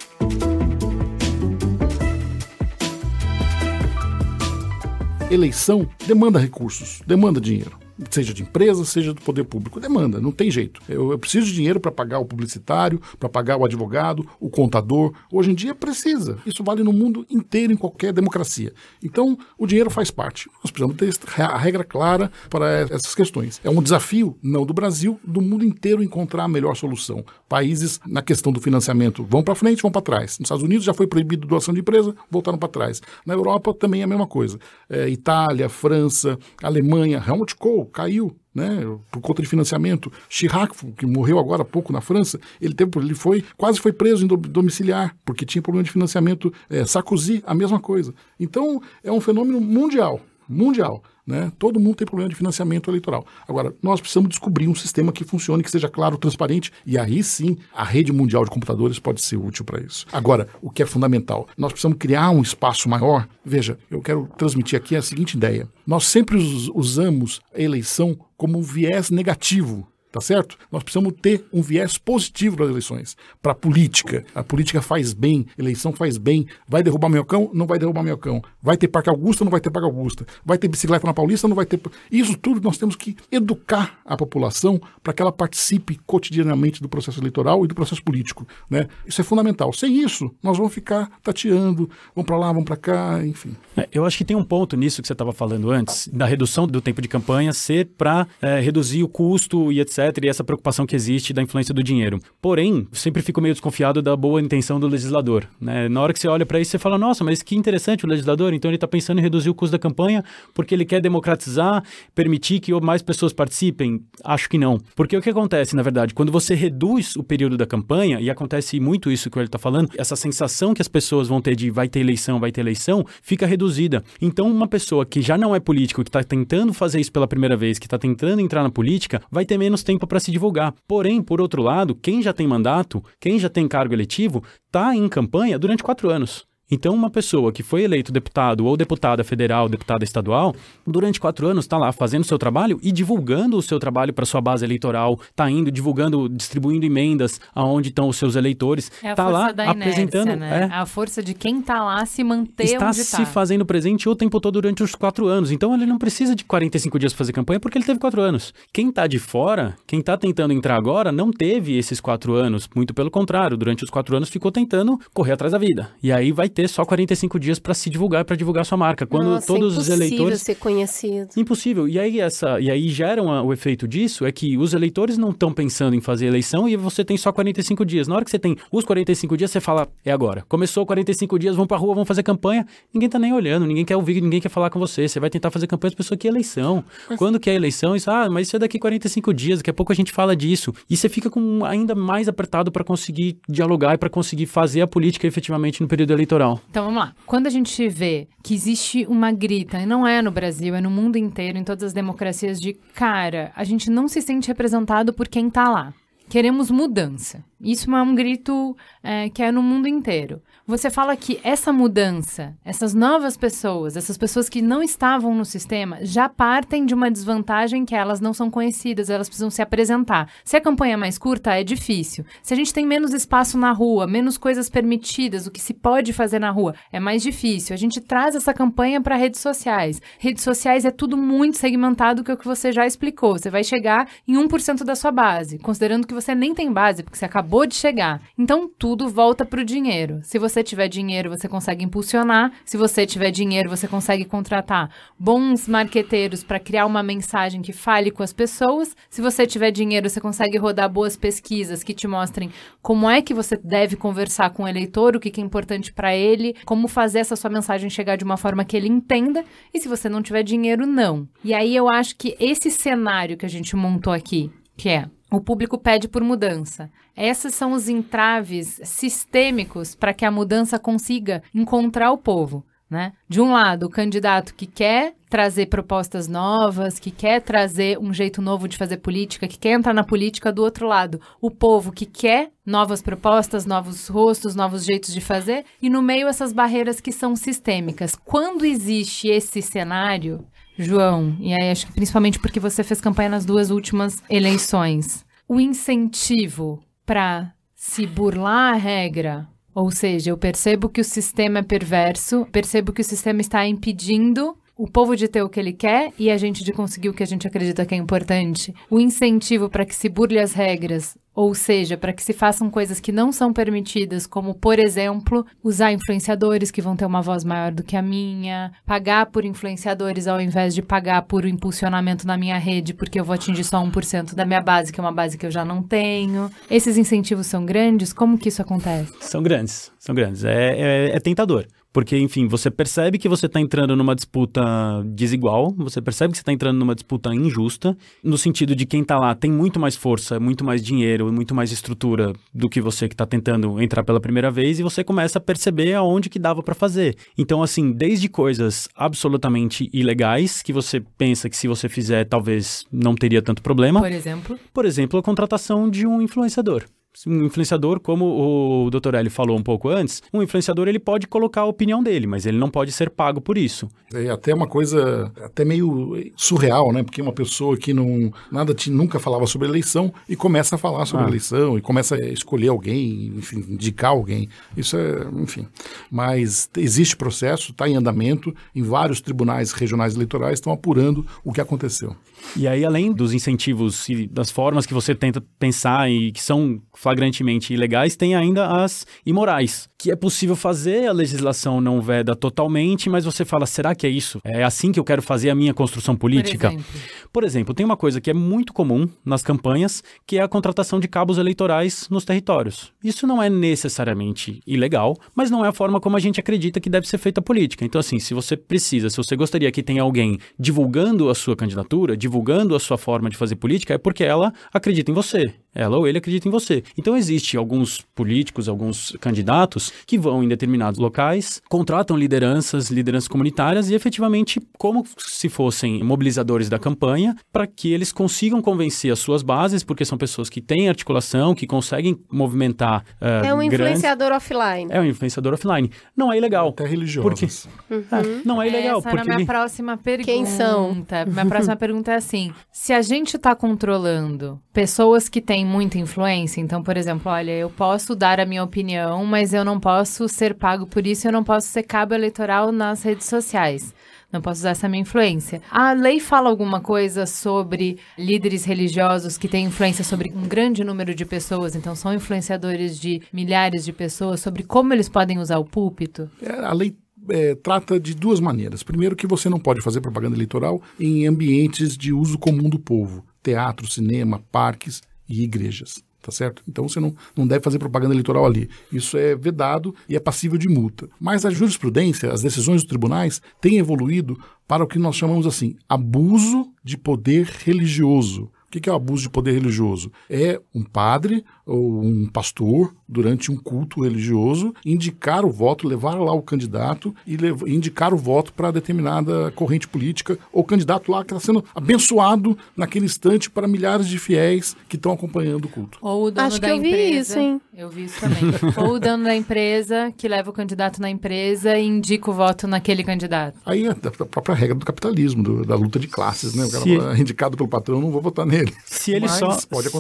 Eleição demanda recursos, demanda dinheiro seja de empresa, seja do poder público. Demanda, não tem jeito. Eu, eu preciso de dinheiro para pagar o publicitário, para pagar o advogado, o contador. Hoje em dia precisa. Isso vale no mundo inteiro, em qualquer democracia. Então, o dinheiro faz parte. Nós precisamos ter a regra clara para essas questões. É um desafio, não do Brasil, do mundo inteiro encontrar a melhor solução. Países, na questão do financiamento, vão para frente, vão para trás. Nos Estados Unidos já foi proibido doação de empresa, voltaram para trás. Na Europa também é a mesma coisa. É, Itália, França, Alemanha, Helmut Kohl caiu, né, por conta de financiamento. Chirac, que morreu agora há pouco na França, ele teve, ele foi, quase foi preso em domiciliar, porque tinha problema de financiamento. É, Sarkozy, a mesma coisa. Então, é um fenômeno mundial, mundial. Né? Todo mundo tem problema de financiamento eleitoral. Agora, nós precisamos descobrir um sistema que funcione, que seja claro, transparente, e aí sim a rede mundial de computadores pode ser útil para isso. Agora, o que é fundamental, nós precisamos criar um espaço maior. Veja, eu quero transmitir aqui a seguinte ideia: nós sempre usamos a eleição como um viés negativo tá certo? Nós precisamos ter um viés positivo para as eleições, para a política. A política faz bem, eleição faz bem. Vai derrubar meu cão Não vai derrubar meu cão Vai ter Parque Augusta? Não vai ter Parque Augusta. Vai ter bicicleta na Paulista? Não vai ter. Isso tudo nós temos que educar a população para que ela participe cotidianamente do processo eleitoral e do processo político, né? Isso é fundamental. Sem isso, nós vamos ficar tateando, vamos para lá, vamos para cá, enfim. É, eu acho que tem um ponto nisso que você estava falando antes, da redução do tempo de campanha ser para é, eh, reduzir o custo e etc e essa preocupação que existe da influência do dinheiro. Porém, sempre fico meio desconfiado da boa intenção do legislador. Né? Na hora que você olha para isso, você fala: nossa, mas que interessante o legislador. Então ele está pensando em reduzir o custo da campanha porque ele quer democratizar, permitir que mais pessoas participem. Acho que não. Porque o que acontece, na verdade, quando você reduz o período da campanha, e acontece muito isso que ele está falando, essa sensação que as pessoas vão ter de vai ter eleição, vai ter eleição, fica reduzida. Então, uma pessoa que já não é político, que está tentando fazer isso pela primeira vez, que está tentando entrar na política, vai ter menos tempo para se divulgar. Porém, por outro lado, quem já tem mandato, quem já tem cargo eletivo, está em campanha durante quatro anos. Então, uma pessoa que foi eleito deputado ou deputada federal, deputada estadual, durante quatro anos está lá fazendo o seu trabalho e divulgando o seu trabalho para sua base eleitoral, está indo, divulgando, distribuindo emendas aonde estão os seus eleitores, está é tá lá da apresentando. né? é, a força de quem está lá se manter está se tá. fazendo presente o tempo todo durante os quatro anos. Então, ele não precisa de 45 dias para fazer campanha porque ele teve quatro anos. Quem está de fora, quem está tentando entrar agora, não teve esses quatro anos. Muito pelo contrário, durante os quatro anos ficou tentando correr atrás da vida. E aí vai ter ter só 45 dias para se divulgar, para divulgar sua marca. Quando Nossa, todos os eleitores. Impossível ser conhecido. Impossível. E aí, essa, e aí geram o efeito disso é que os eleitores não estão pensando em fazer eleição e você tem só 45 dias. Na hora que você tem os 45 dias, você fala, é agora. Começou 45 dias, vamos pra rua, vamos fazer campanha. Ninguém tá nem olhando, ninguém quer ouvir, ninguém quer falar com você. Você vai tentar fazer campanha, as pessoas querem é eleição. Quando que é eleição? Isso, ah, mas isso é daqui 45 dias, daqui a pouco a gente fala disso. E você fica com ainda mais apertado para conseguir dialogar e para conseguir fazer a política efetivamente no período eleitoral. Então, então vamos lá. Quando a gente vê que existe uma grita, e não é no Brasil, é no mundo inteiro, em todas as democracias, de cara, a gente não se sente representado por quem está lá. Queremos mudança. Isso é um grito é, que é no mundo inteiro. Você fala que essa mudança, essas novas pessoas, essas pessoas que não estavam no sistema, já partem de uma desvantagem que elas não são conhecidas, elas precisam se apresentar. Se a campanha é mais curta, é difícil. Se a gente tem menos espaço na rua, menos coisas permitidas, o que se pode fazer na rua, é mais difícil. A gente traz essa campanha para redes sociais. Redes sociais é tudo muito segmentado, que é o que você já explicou. Você vai chegar em 1% da sua base, considerando que você nem tem base, porque você acabou de chegar. Então, tudo volta para o dinheiro. Se você você tiver dinheiro, você consegue impulsionar. Se você tiver dinheiro, você consegue contratar bons marqueteiros para criar uma mensagem que fale com as pessoas. Se você tiver dinheiro, você consegue rodar boas pesquisas que te mostrem como é que você deve conversar com o eleitor, o que, que é importante para ele, como fazer essa sua mensagem chegar de uma forma que ele entenda. E se você não tiver dinheiro, não. E aí eu acho que esse cenário que a gente montou aqui, que é o público pede por mudança. Esses são os entraves sistêmicos para que a mudança consiga encontrar o povo. Né? De um lado, o candidato que quer trazer propostas novas, que quer trazer um jeito novo de fazer política, que quer entrar na política, do outro lado, o povo que quer novas propostas, novos rostos, novos jeitos de fazer, e no meio essas barreiras que são sistêmicas. Quando existe esse cenário, João, e aí acho que principalmente porque você fez campanha nas duas últimas eleições, o incentivo para se burlar a regra ou seja, eu percebo que o sistema é perverso, percebo que o sistema está impedindo o povo de ter o que ele quer e a gente de conseguir o que a gente acredita que é importante. O incentivo para que se burle as regras ou seja, para que se façam coisas que não são permitidas, como, por exemplo, usar influenciadores que vão ter uma voz maior do que a minha, pagar por influenciadores ao invés de pagar por impulsionamento na minha rede, porque eu vou atingir só 1% da minha base, que é uma base que eu já não tenho. Esses incentivos são grandes? Como que isso acontece? São grandes, são grandes. é, é, é tentador. Porque, enfim, você percebe que você está entrando numa disputa desigual, você percebe que você está entrando numa disputa injusta, no sentido de quem está lá tem muito mais força, muito mais dinheiro, muito mais estrutura do que você que está tentando entrar pela primeira vez, e você começa a perceber aonde que dava para fazer. Então, assim, desde coisas absolutamente ilegais, que você pensa que se você fizer, talvez não teria tanto problema. Por exemplo? Por exemplo, a contratação de um influenciador um influenciador, como o Dr. Eli falou um pouco antes, um influenciador ele pode colocar a opinião dele, mas ele não pode ser pago por isso. É até uma coisa até meio surreal, né? Porque uma pessoa que não nada te, nunca falava sobre eleição e começa a falar sobre ah. eleição e começa a escolher alguém, enfim, indicar alguém. Isso é, enfim. Mas existe processo, está em andamento, em vários tribunais regionais eleitorais estão apurando o que aconteceu. E aí, além dos incentivos e das formas que você tenta pensar e que são flagrantemente ilegais, tem ainda as imorais que é possível fazer, a legislação não veda totalmente, mas você fala, será que é isso? É assim que eu quero fazer a minha construção política? Por exemplo, Por exemplo tem uma coisa que é muito comum nas campanhas, que é a contratação de cabos eleitorais nos territórios. Isso não é necessariamente ilegal, mas não é a forma como a gente acredita que deve ser feita a política. Então, assim, se você precisa, se você gostaria que tenha alguém divulgando a sua candidatura, divulgando a sua forma de fazer política, é porque ela acredita em você. Ela ou ele acredita em você. Então existe alguns políticos, alguns candidatos que vão em determinados locais, contratam lideranças, lideranças comunitárias e efetivamente como se fossem mobilizadores da campanha para que eles consigam convencer as suas bases, porque são pessoas que têm articulação, que conseguem movimentar. Uh, é um influenciador offline. É um influenciador offline. Não é ilegal. Até religioso. Porque... Uhum. É, não é ilegal. Essa porque... era minha próxima pergunta. Quem são? Minha próxima pergunta é assim: se a gente está controlando pessoas que têm tem muita influência. Então, por exemplo, olha, eu posso dar a minha opinião, mas eu não posso ser pago por isso, eu não posso ser cabo eleitoral nas redes sociais. Não posso usar essa minha influência. A lei fala alguma coisa sobre líderes religiosos que têm influência sobre um grande número de pessoas, então são influenciadores de milhares de pessoas, sobre como eles podem usar o púlpito? É, a lei é, trata de duas maneiras. Primeiro, que você não pode fazer propaganda eleitoral em ambientes de uso comum do povo teatro, cinema, parques e igrejas. Tá certo? Então você não, não deve fazer propaganda eleitoral ali. Isso é vedado e é passível de multa. Mas a jurisprudência, as decisões dos tribunais têm evoluído para o que nós chamamos assim abuso de poder religioso. O que é o abuso de poder religioso? É um padre ou um pastor durante um culto religioso, indicar o voto, levar lá o candidato e indicar o voto para determinada corrente política ou candidato lá que está sendo abençoado naquele instante para milhares de fiéis que estão acompanhando o culto. Ou o dono Acho da que eu empresa. Vi isso, hein? Eu vi isso também. [laughs] ou o dono da empresa que leva o candidato na empresa e indica o voto naquele candidato. Aí é da própria regra do capitalismo, do, da luta de classes, né? O cara fala, indicado pelo patrão, não vou votar nele. Se ele Mas só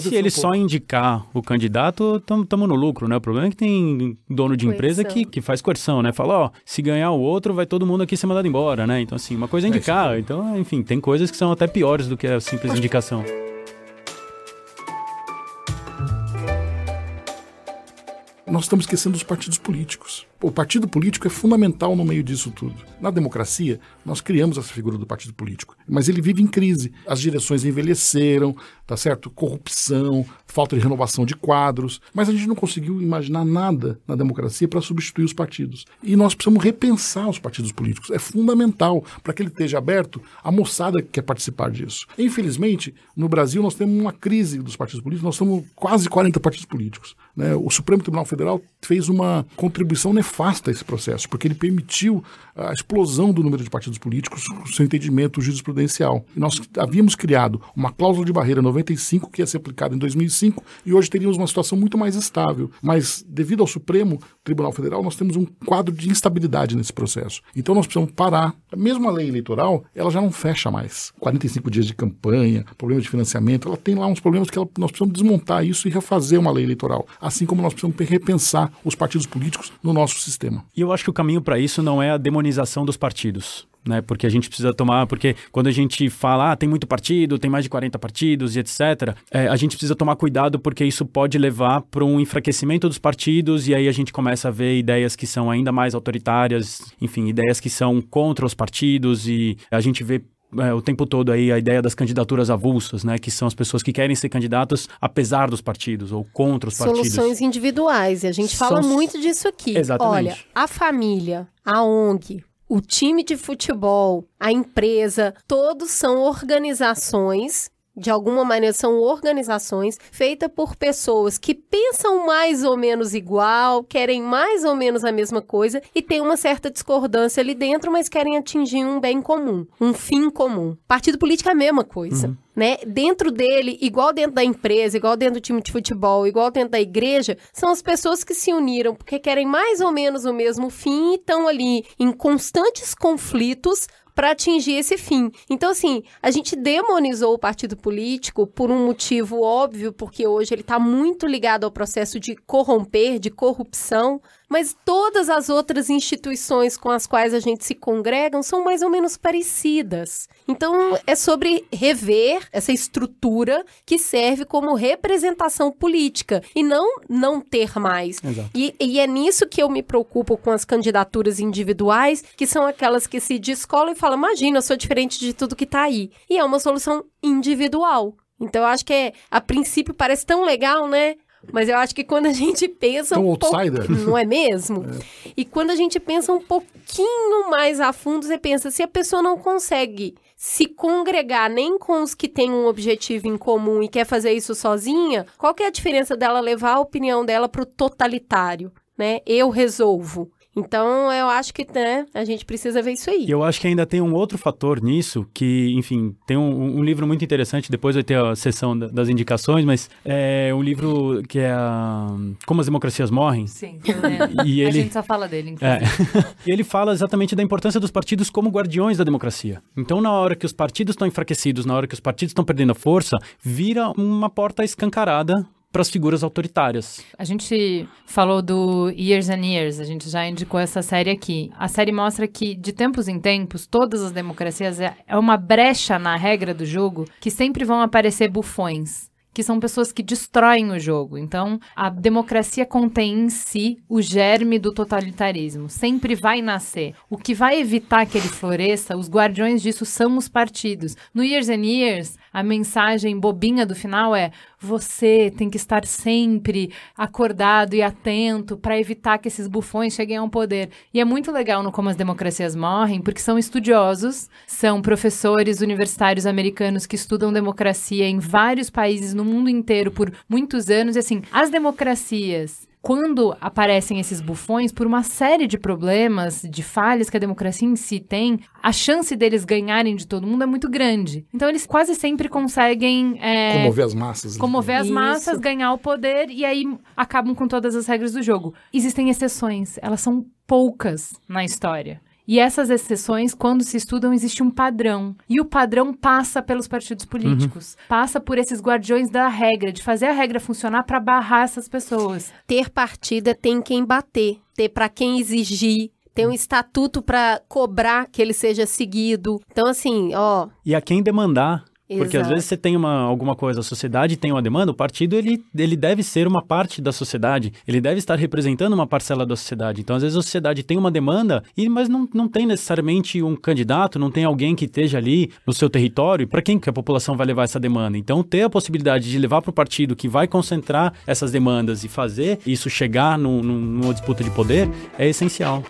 se ele um só indicar o candidato, estamos no lucro lucro, né? O problema é que tem dono de empresa que, que faz coerção, né? Fala, ó, se ganhar o outro, vai todo mundo aqui ser mandado embora, né? Então, assim, uma coisa é, é indicar. É então, enfim, tem coisas que são até piores do que a simples indicação. Nós estamos esquecendo dos partidos políticos o partido político é fundamental no meio disso tudo. Na democracia, nós criamos essa figura do partido político, mas ele vive em crise. As direções envelheceram, tá certo? Corrupção, falta de renovação de quadros, mas a gente não conseguiu imaginar nada na democracia para substituir os partidos. E nós precisamos repensar os partidos políticos. É fundamental para que ele esteja aberto à moçada que quer participar disso. Infelizmente, no Brasil nós temos uma crise dos partidos políticos, nós temos quase 40 partidos políticos. Né? O Supremo Tribunal Federal fez uma contribuição nefasta afasta esse processo, porque ele permitiu a explosão do número de partidos políticos, o seu entendimento jurisprudencial. E nós havíamos criado uma cláusula de barreira 95 que ia ser aplicada em 2005 e hoje teríamos uma situação muito mais estável. Mas, devido ao Supremo Tribunal Federal, nós temos um quadro de instabilidade nesse processo. Então, nós precisamos parar. Mesmo a lei eleitoral, ela já não fecha mais. 45 dias de campanha, problemas de financiamento, ela tem lá uns problemas que ela, nós precisamos desmontar isso e refazer uma lei eleitoral. Assim como nós precisamos repensar os partidos políticos no nosso sistema. E eu acho que o caminho para isso não é a demonização dos partidos. Né, porque a gente precisa tomar, porque quando a gente fala, ah, tem muito partido, tem mais de 40 partidos e etc., é, a gente precisa tomar cuidado porque isso pode levar para um enfraquecimento dos partidos e aí a gente começa a ver ideias que são ainda mais autoritárias, enfim, ideias que são contra os partidos e a gente vê é, o tempo todo aí a ideia das candidaturas avulsas, né? Que são as pessoas que querem ser candidatas apesar dos partidos ou contra os Soluções partidos. Soluções individuais. E a gente fala muito disso aqui. Exatamente. Olha, a família, a ONG, o time de futebol, a empresa, todos são organizações de alguma maneira, são organizações feitas por pessoas que pensam mais ou menos igual, querem mais ou menos a mesma coisa e tem uma certa discordância ali dentro, mas querem atingir um bem comum, um fim comum. Partido político é a mesma coisa. Uhum. Né? Dentro dele, igual dentro da empresa, igual dentro do time de futebol, igual dentro da igreja, são as pessoas que se uniram porque querem mais ou menos o mesmo fim e estão ali em constantes conflitos para atingir esse fim. Então, assim, a gente demonizou o partido político por um motivo óbvio, porque hoje ele está muito ligado ao processo de corromper, de corrupção, mas todas as outras instituições com as quais a gente se congrega são mais ou menos parecidas. Então, é sobre rever essa estrutura que serve como representação política e não não ter mais. E, e, é nisso que eu me preocupo com as candidaturas individuais, que são aquelas que se descolam e falam: imagina, eu sou diferente de tudo que está aí. E é uma solução individual. Então, eu acho que é, a princípio parece tão legal, né? Mas eu acho que quando a gente pensa um, um outsider. Pouco, [laughs] não é mesmo? É. E quando a gente pensa um pouquinho mais a fundo, você pensa se a pessoa não consegue se congregar nem com os que têm um objetivo em comum e quer fazer isso sozinha, qual que é a diferença dela levar a opinião dela para o totalitário, né? Eu resolvo. Então, eu acho que né, a gente precisa ver isso aí. E eu acho que ainda tem um outro fator nisso, que, enfim, tem um, um livro muito interessante, depois vai ter a sessão da, das indicações, mas é um livro que é a, Como as Democracias Morrem. Sim, né? [laughs] e ele, a gente só fala dele, inclusive. É. [laughs] e ele fala exatamente da importância dos partidos como guardiões da democracia. Então, na hora que os partidos estão enfraquecidos, na hora que os partidos estão perdendo a força, vira uma porta escancarada para as figuras autoritárias. A gente falou do Years and Years, a gente já indicou essa série aqui. A série mostra que, de tempos em tempos, todas as democracias é, é uma brecha na regra do jogo que sempre vão aparecer bufões que são pessoas que destroem o jogo. Então, a democracia contém em si o germe do totalitarismo. Sempre vai nascer. O que vai evitar que ele floresça, os guardiões disso são os partidos. No Years and Years, a mensagem bobinha do final é: você tem que estar sempre acordado e atento para evitar que esses bufões cheguem ao poder. E é muito legal no Como as Democracias Morrem, porque são estudiosos, são professores universitários americanos que estudam democracia em vários países no mundo inteiro por muitos anos. E assim, as democracias quando aparecem esses bufões, por uma série de problemas, de falhas que a democracia em si tem, a chance deles ganharem de todo mundo é muito grande. Então eles quase sempre conseguem. É, comover as massas. Né? Comover né? as massas, Isso. ganhar o poder e aí acabam com todas as regras do jogo. Existem exceções, elas são poucas na história. E essas exceções, quando se estudam, existe um padrão. E o padrão passa pelos partidos uhum. políticos, uhum. passa por esses guardiões da regra, de fazer a regra funcionar para barrar essas pessoas. Ter partida tem quem bater, ter para quem exigir, tem um estatuto para cobrar que ele seja seguido. Então, assim, ó. E a quem demandar. Porque às vezes você tem uma, alguma coisa, a sociedade tem uma demanda, o partido ele, ele deve ser uma parte da sociedade, ele deve estar representando uma parcela da sociedade. Então, às vezes a sociedade tem uma demanda, e mas não, não tem necessariamente um candidato, não tem alguém que esteja ali no seu território, para quem que a população vai levar essa demanda? Então, ter a possibilidade de levar para o partido que vai concentrar essas demandas e fazer isso chegar num, numa disputa de poder é essencial.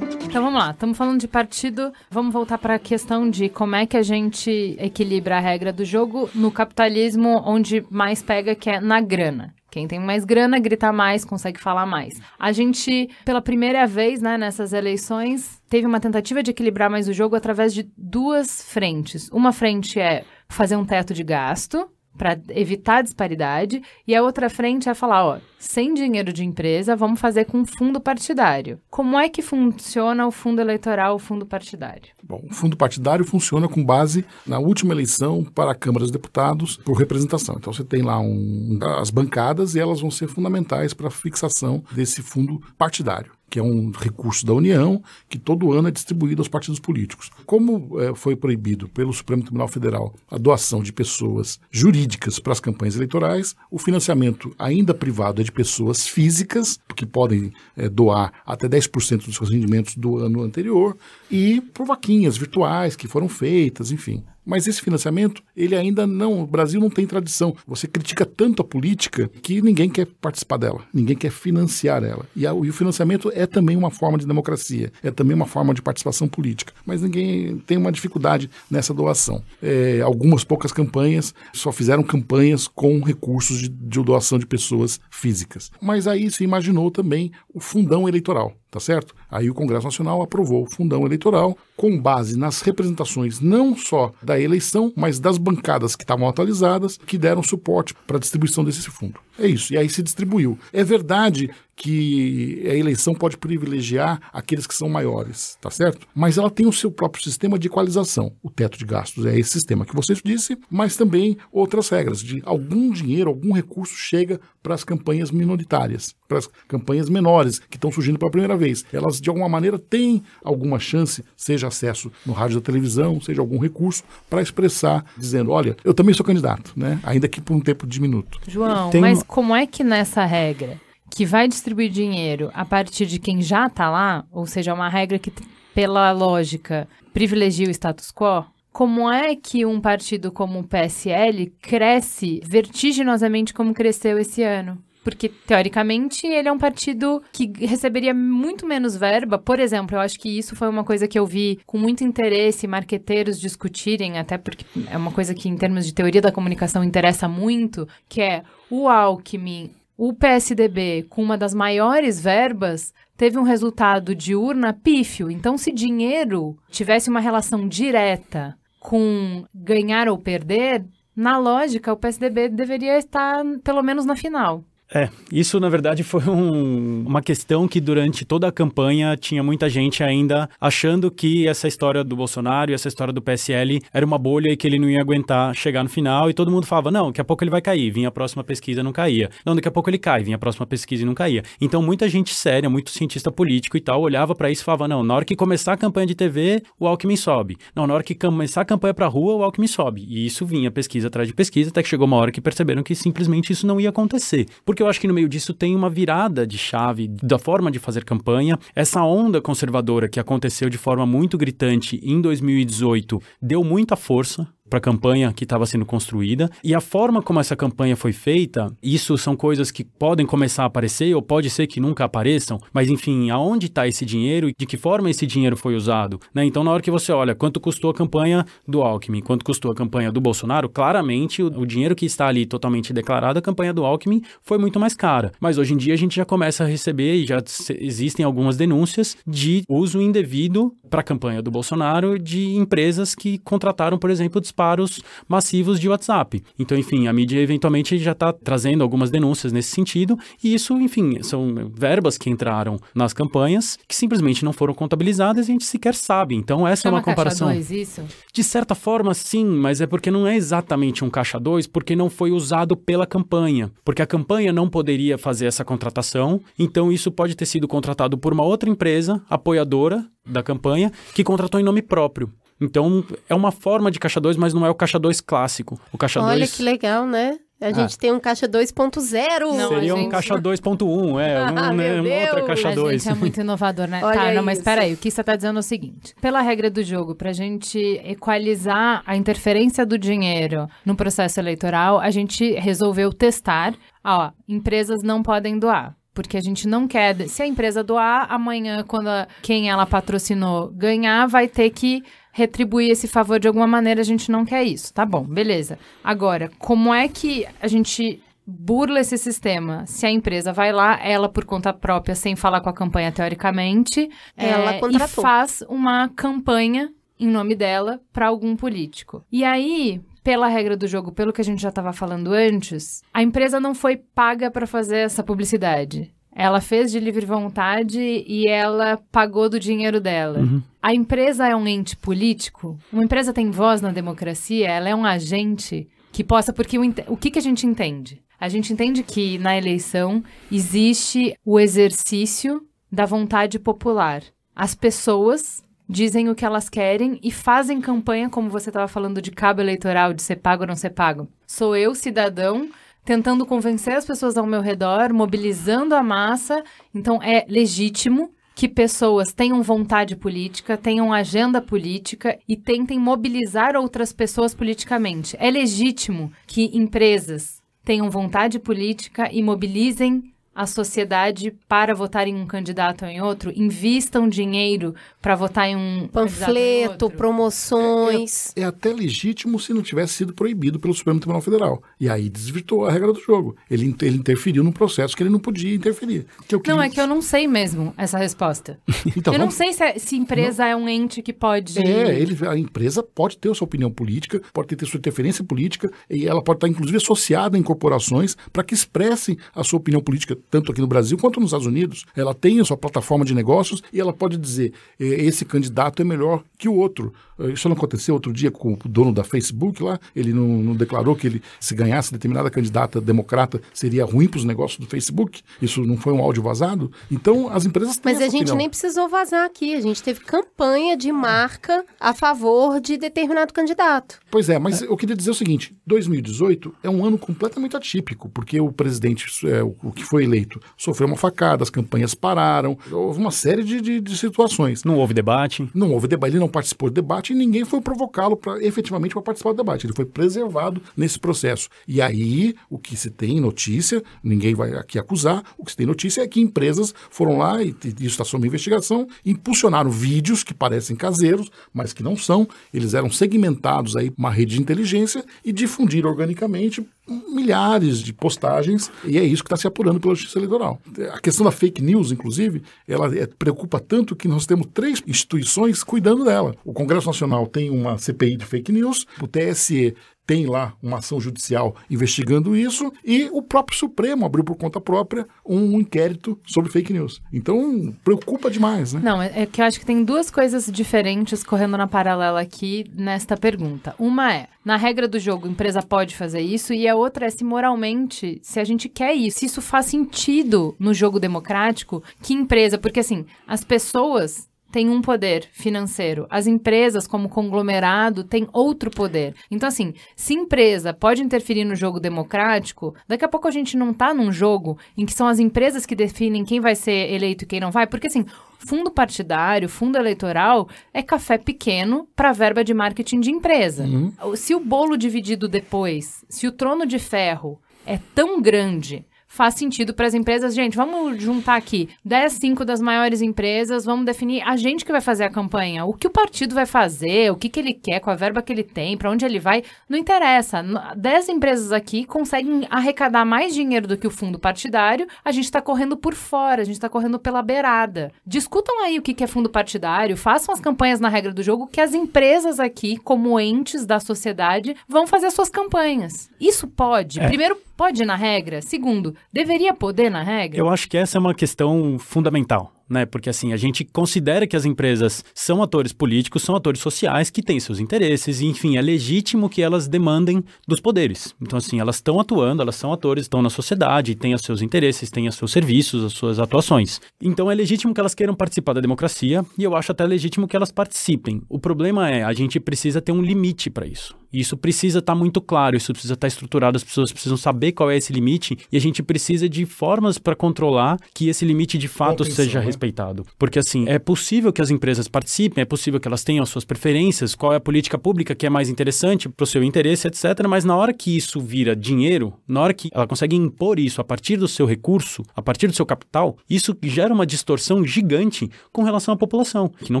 Então vamos lá, estamos falando de partido, vamos voltar para a questão de como é que a gente equilibra a regra do jogo no capitalismo onde mais pega que é na grana. Quem tem mais grana grita mais, consegue falar mais. A gente, pela primeira vez, né, nessas eleições, teve uma tentativa de equilibrar mais o jogo através de duas frentes. Uma frente é fazer um teto de gasto para evitar a disparidade e a outra frente é falar, ó, sem dinheiro de empresa, vamos fazer com fundo partidário. Como é que funciona o fundo eleitoral, o fundo partidário? Bom, o fundo partidário funciona com base na última eleição para a Câmara dos Deputados por representação. Então você tem lá um, as bancadas e elas vão ser fundamentais para a fixação desse fundo partidário que é um recurso da União, que todo ano é distribuído aos partidos políticos. Como é, foi proibido pelo Supremo Tribunal Federal a doação de pessoas jurídicas para as campanhas eleitorais, o financiamento ainda privado é de pessoas físicas, que podem é, doar até 10% dos seus rendimentos do ano anterior, e por vaquinhas virtuais que foram feitas, enfim. Mas esse financiamento, ele ainda não, o Brasil não tem tradição. Você critica tanto a política que ninguém quer participar dela, ninguém quer financiar ela. E, a, e o financiamento é também uma forma de democracia, é também uma forma de participação política. Mas ninguém tem uma dificuldade nessa doação. É, algumas poucas campanhas só fizeram campanhas com recursos de, de doação de pessoas físicas. Mas aí se imaginou também o fundão eleitoral tá certo? Aí o Congresso Nacional aprovou o fundão eleitoral com base nas representações não só da eleição, mas das bancadas que estavam atualizadas, que deram suporte para a distribuição desse fundo. É isso. E aí se distribuiu. É verdade que a eleição pode privilegiar aqueles que são maiores, tá certo? Mas ela tem o seu próprio sistema de equalização. O teto de gastos é esse sistema que vocês disse, mas também outras regras de algum dinheiro, algum recurso chega para as campanhas minoritárias, para as campanhas menores que estão surgindo pela primeira vez. Elas de alguma maneira têm alguma chance, seja acesso no rádio da televisão, seja algum recurso para expressar dizendo, olha, eu também sou candidato, né? Ainda que por um tempo diminuto. João, mas como é que nessa regra que vai distribuir dinheiro a partir de quem já está lá, ou seja, é uma regra que, pela lógica, privilegia o status quo, como é que um partido como o PSL cresce vertiginosamente como cresceu esse ano? Porque, teoricamente, ele é um partido que receberia muito menos verba. Por exemplo, eu acho que isso foi uma coisa que eu vi com muito interesse marqueteiros discutirem, até porque é uma coisa que, em termos de teoria da comunicação, interessa muito, que é o Alckmin o PSDB, com uma das maiores verbas, teve um resultado de urna pífio. Então, se dinheiro tivesse uma relação direta com ganhar ou perder, na lógica, o PSDB deveria estar pelo menos na final. É, isso na verdade foi um, uma questão que durante toda a campanha tinha muita gente ainda achando que essa história do Bolsonaro e essa história do PSL era uma bolha e que ele não ia aguentar chegar no final e todo mundo falava, não, daqui a pouco ele vai cair, vinha a próxima pesquisa não caía. Não, daqui a pouco ele cai, vinha a próxima pesquisa e não caía. Então muita gente séria, muito cientista político e tal, olhava para isso e falava, não, na hora que começar a campanha de TV, o Alckmin sobe. Não, na hora que começar a campanha para rua, o Alckmin sobe. E isso vinha pesquisa atrás de pesquisa, até que chegou uma hora que perceberam que simplesmente isso não ia acontecer. Por porque eu acho que no meio disso tem uma virada de chave da forma de fazer campanha. Essa onda conservadora que aconteceu de forma muito gritante em 2018 deu muita força para a campanha que estava sendo construída. E a forma como essa campanha foi feita, isso são coisas que podem começar a aparecer ou pode ser que nunca apareçam, mas enfim, aonde está esse dinheiro e de que forma esse dinheiro foi usado? Né? Então, na hora que você olha quanto custou a campanha do Alckmin, quanto custou a campanha do Bolsonaro, claramente o, o dinheiro que está ali totalmente declarado, a campanha do Alckmin foi muito mais cara. Mas hoje em dia a gente já começa a receber e já existem algumas denúncias de uso indevido para a campanha do Bolsonaro de empresas que contrataram, por exemplo, disparos massivos de WhatsApp. Então, enfim, a mídia eventualmente já está trazendo algumas denúncias nesse sentido, e isso, enfim, são verbas que entraram nas campanhas que simplesmente não foram contabilizadas e a gente sequer sabe. Então, essa é Chama é uma comparação. Caixa dois, isso? De certa forma, sim, mas é porque não é exatamente um caixa 2, porque não foi usado pela campanha. Porque a campanha não poderia fazer essa contratação, então isso pode ter sido contratado por uma outra empresa apoiadora da campanha, que contratou em nome próprio. Então, é uma forma de caixa 2, mas não é o caixa 2 clássico. O caixa 2 Olha dois... que legal, né? A ah. gente ah. tem um caixa 2.0. Seria gente... um caixa 2.1, é. Ah, um, é [laughs] ah, uma outra caixa 2. é muito inovador, né? [laughs] Olha tá, não, mas peraí. O que você está dizendo é o seguinte. Pela regra do jogo, para a gente equalizar a interferência do dinheiro no processo eleitoral, a gente resolveu testar. Ó, empresas não podem doar porque a gente não quer. Se a empresa doar, amanhã, quando a, quem ela patrocinou ganhar, vai ter que retribuir esse favor de alguma maneira. A gente não quer isso. Tá bom, beleza. Agora, como é que a gente burla esse sistema. Se a empresa vai lá, ela por conta própria, sem falar com a campanha teoricamente, ela é, contratou. e faz uma campanha em nome dela para algum político. E aí, pela regra do jogo, pelo que a gente já estava falando antes, a empresa não foi paga para fazer essa publicidade. Ela fez de livre vontade e ela pagou do dinheiro dela. Uhum. A empresa é um ente político? Uma empresa tem voz na democracia? Ela é um agente que possa. Porque o, o que, que a gente entende? A gente entende que na eleição existe o exercício da vontade popular. As pessoas dizem o que elas querem e fazem campanha, como você estava falando de cabo eleitoral, de ser pago ou não ser pago. Sou eu, cidadão, tentando convencer as pessoas ao meu redor, mobilizando a massa. Então é legítimo que pessoas tenham vontade política, tenham agenda política e tentem mobilizar outras pessoas politicamente. É legítimo que empresas tenham vontade política e mobilizem a sociedade para votar em um candidato ou em outro, invistam dinheiro para votar em um panfleto, promoções. É, é, é, até legítimo se não tivesse sido proibido pelo Supremo Tribunal Federal. E aí desvirtuou a regra do jogo. Ele, ele interferiu num processo que ele não podia interferir. É não, é que eu não sei mesmo essa resposta. [laughs] então, eu não, sei se, é, se empresa não... é um ente que pode. É, ele, a empresa pode ter a sua opinião política, pode ter sua interferência política, e ela pode estar, inclusive, associada em corporações para que expressem a sua opinião política tanto aqui no Brasil quanto nos Estados Unidos. Ela tem a sua plataforma de negócios e ela pode dizer: é, esse candidato é melhor que o outro. Eh, isso não aconteceu outro dia com o dono da Facebook lá. Ele não, não declarou que ele, se ganhasse determinada candidata democrata, seria ruim para os negócios do Facebook. Isso não foi um áudio vazado. Então, as empresas têm Mas a gente opinião. nem precisou vazar aqui. A gente teve campanha de marca a favor de determinado candidato. Pois é, mas eu queria dizer o seguinte: 2018 é um ano completamente atípico, porque o presidente, é, o que foi eleito, eleito. Sofreu uma facada, as campanhas pararam, houve uma série de, de, de situações. Não houve debate? Não houve debate, ele não participou do debate e ninguém foi provocá-lo para efetivamente para participar do debate. Ele foi preservado nesse processo. E aí, o que se tem notícia, ninguém vai aqui acusar, o que se tem notícia é que empresas foram lá, e, e isso está sob investigação, impulsionaram vídeos que parecem caseiros, mas que não são, eles eram segmentados aí uma rede de inteligência e difundiram organicamente milhares de postagens e é isso que está se apurando pela Justiça Eleitoral. A questão da fake news, inclusive, ela é, preocupa tanto que nós temos três instituições cuidando dela. O Congresso Nacional tem uma CPI de fake news, o TSE tem lá uma ação judicial investigando isso e o próprio Supremo abriu por conta própria um inquérito sobre fake news. Então, preocupa demais, né? Não, é, é que eu acho que tem duas coisas diferentes correndo na paralela aqui nesta pergunta. Uma é, na regra do jogo, a empresa pode fazer isso, e a outra é se moralmente, se a gente quer isso, se isso faz sentido no jogo democrático, que empresa, porque assim, as pessoas tem um poder financeiro. As empresas, como conglomerado, têm outro poder. Então, assim, se empresa pode interferir no jogo democrático, daqui a pouco a gente não tá num jogo em que são as empresas que definem quem vai ser eleito e quem não vai, porque assim, fundo partidário, fundo eleitoral é café pequeno para verba de marketing de empresa. Uhum. Se o bolo dividido depois, se o trono de ferro é tão grande faz sentido para as empresas. Gente, vamos juntar aqui 10, 5 das maiores empresas, vamos definir a gente que vai fazer a campanha, o que o partido vai fazer, o que, que ele quer, com a verba que ele tem, para onde ele vai, não interessa. 10 empresas aqui conseguem arrecadar mais dinheiro do que o fundo partidário, a gente está correndo por fora, a gente está correndo pela beirada. Discutam aí o que, que é fundo partidário, façam as campanhas na regra do jogo que as empresas aqui, como entes da sociedade, vão fazer suas campanhas. Isso pode. É. Primeiro Pode na regra? Segundo, deveria poder na regra? Eu acho que essa é uma questão fundamental né? Porque assim, a gente considera que as empresas são atores políticos, são atores sociais que têm seus interesses, e enfim, é legítimo que elas demandem dos poderes. Então, assim, elas estão atuando, elas são atores, estão na sociedade, têm os seus interesses, têm os seus serviços, as suas atuações. Então é legítimo que elas queiram participar da democracia, e eu acho até legítimo que elas participem. O problema é, a gente precisa ter um limite para isso. Isso precisa estar tá muito claro, isso precisa estar tá estruturado, as pessoas precisam saber qual é esse limite e a gente precisa de formas para controlar que esse limite de fato seja né? respeitado. Porque, assim, é possível que as empresas participem, é possível que elas tenham as suas preferências, qual é a política pública que é mais interessante para o seu interesse, etc. Mas na hora que isso vira dinheiro, na hora que ela consegue impor isso a partir do seu recurso, a partir do seu capital, isso gera uma distorção gigante com relação à população, que não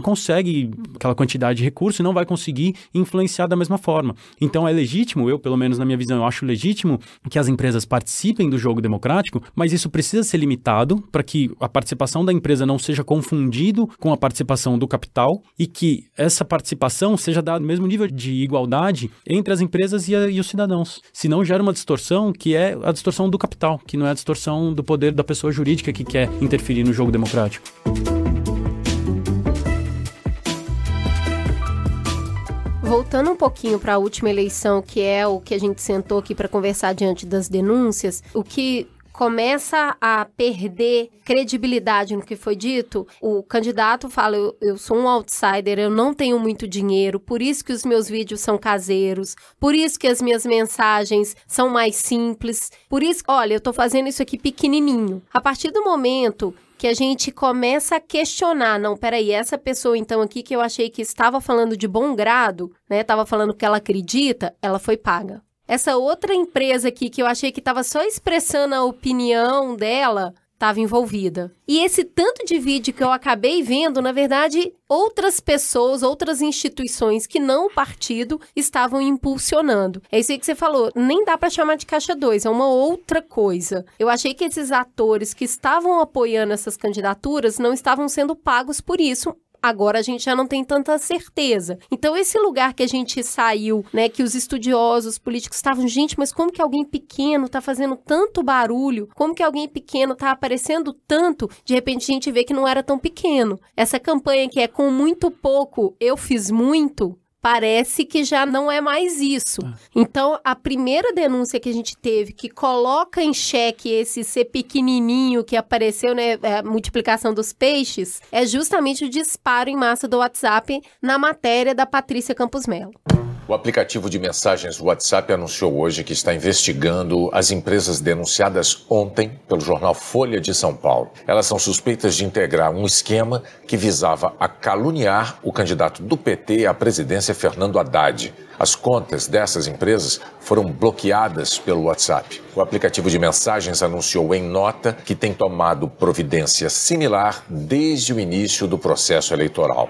consegue aquela quantidade de recurso e não vai conseguir influenciar da mesma forma. Então é legítimo, eu, pelo menos na minha visão, eu acho legítimo que as empresas participem do jogo democrático, mas isso precisa ser limitado para que a participação da empresa não seja confundido com a participação do capital e que essa participação seja dada no mesmo nível de igualdade entre as empresas e, a, e os cidadãos. Senão gera uma distorção que é a distorção do capital, que não é a distorção do poder da pessoa jurídica que quer interferir no jogo democrático. Voltando um pouquinho para a última eleição, que é o que a gente sentou aqui para conversar diante das denúncias, o que começa a perder credibilidade no que foi dito, o candidato fala: eu, sou um outsider, eu não tenho muito dinheiro, por isso que os meus vídeos são caseiros, por isso que as minhas mensagens são mais simples, por isso, olha, eu estou fazendo isso aqui pequenininho. A partir do momento que a gente começa a questionar, não, peraí, essa pessoa então aqui que eu achei que estava falando de bom grado, né, estava falando que ela acredita, ela foi paga. Essa outra empresa aqui que eu achei que estava só expressando a opinião dela estava envolvida. E esse tanto de vídeo que eu acabei vendo, na verdade, outras pessoas, outras instituições que não o partido estavam impulsionando. É isso aí que você falou, nem dá para chamar de caixa 2, é uma outra coisa. Eu achei que esses atores que estavam apoiando essas candidaturas não estavam sendo pagos por isso, agora a gente já não tem tanta certeza. Então, esse lugar que a gente saiu, né, que os estudiosos, os políticos estavam, gente, mas como que alguém pequeno tá fazendo tanto barulho? Como que alguém pequeno tá aparecendo tanto? De repente a gente vê que não era tão pequeno. Essa campanha que é com muito pouco, eu fiz muito, parece que já não é mais isso. Ah. Então, a primeira denúncia que a gente teve que coloca em xeque esse ser pequenininho que apareceu, né, é, a multiplicação dos peixes, é justamente o disparo em massa do WhatsApp na matéria da Patrícia Campos Melo. O aplicativo de mensagens WhatsApp anunciou hoje que está investigando as empresas denunciadas ontem pelo jornal Folha de São Paulo. Elas são suspeitas de integrar um esquema que visava a caluniar o candidato do PT à presidência presidência Fernando Haddad. As contas dessas empresas foram bloqueadas pelo WhatsApp. O aplicativo de mensagens anunciou em nota que tem tomado providência similar desde o início do processo eleitoral.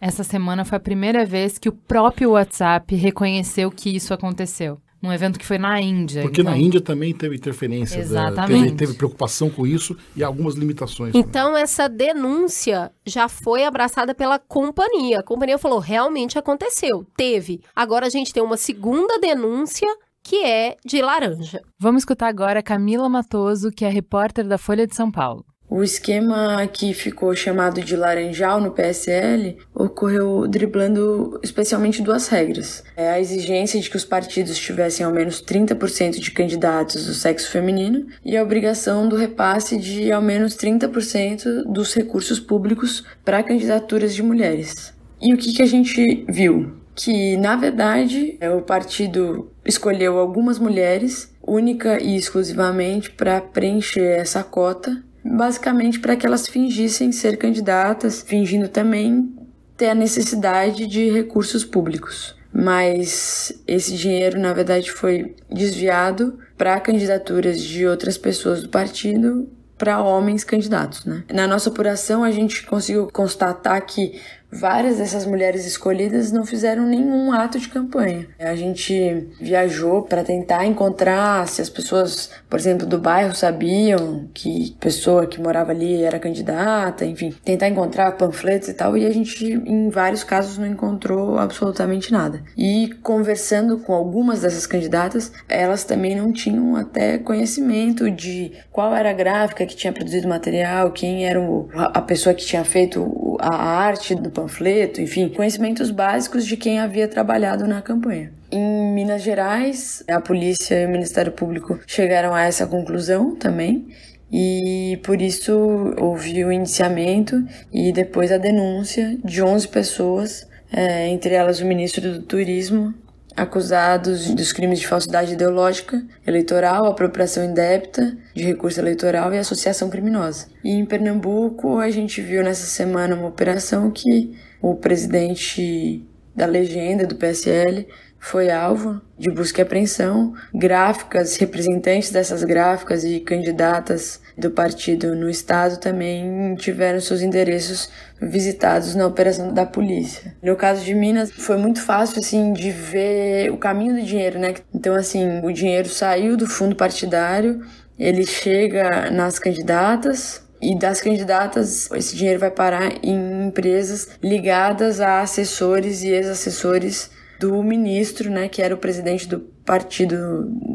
Essa semana foi a primeira vez que o próprio WhatsApp reconheceu que isso aconteceu num evento que foi na Índia. Porque então... na Índia também teve interferência, né? Exatamente. Da, teve, teve, preocupação com isso e algumas limitações. Então, essa denúncia já foi abraçada pela companhia. A companhia falou: realmente aconteceu, teve. Agora a gente tem uma segunda denúncia que é de laranja. Vamos escutar agora Camila Matoso, que é repórter da Folha de São Paulo. O esquema que ficou chamado de laranjal no PSL ocorreu driblando especialmente duas regras. É a exigência de que os partidos tivessem ao menos 30% de candidatos do sexo feminino e a obrigação do repasse de ao menos 30% dos recursos públicos para candidaturas de mulheres. E o que, que a gente viu? Que, na verdade, é, o partido escolheu algumas mulheres única e exclusivamente para preencher essa cota basicamente para que elas fingissem ser candidatas, fingindo também ter a necessidade de recursos públicos. Mas esse dinheiro, na verdade, foi desviado para candidaturas de outras pessoas do partido para homens candidatos, né? Na nossa apuração, a gente conseguiu constatar que várias dessas mulheres escolhidas não fizeram nenhum ato de campanha. A gente viajou para tentar encontrar se as pessoas, por exemplo, do bairro sabiam que pessoa que morava ali era candidata, enfim, tentar encontrar panfletos e tal, e a gente em vários casos não encontrou absolutamente nada. E conversando com algumas dessas candidatas, elas também não tinham até conhecimento de qual era a gráfica que tinha produzido o material, quem era o, a pessoa que tinha feito a arte do panfleto, panfleto, enfim, conhecimentos básicos de quem havia trabalhado na campanha. Em Minas Gerais, a polícia e o Ministério Público chegaram a essa conclusão também, e por isso houve o indiciamento e depois a denúncia de 11 pessoas, eh, entre elas o ministro do Turismo, acusados dos crimes de falsidade ideológica eleitoral, apropriação indébita de recurso eleitoral e associação criminosa. E em Pernambuco, a gente viu nessa semana uma operação que o presidente da legenda do PSL foi alvo de busca e apreensão. Gráficas, representantes dessas gráficas e candidatas do partido no estado também tiveram seus endereços visitados na operação da polícia. No caso de Minas, foi muito fácil assim de ver o caminho do dinheiro, né? Então assim, o dinheiro saiu do fundo partidário, ele chega nas candidatas, e das candidatas, esse dinheiro vai parar em empresas ligadas a assessores e ex-assessores do ministro, né, que era o presidente do partido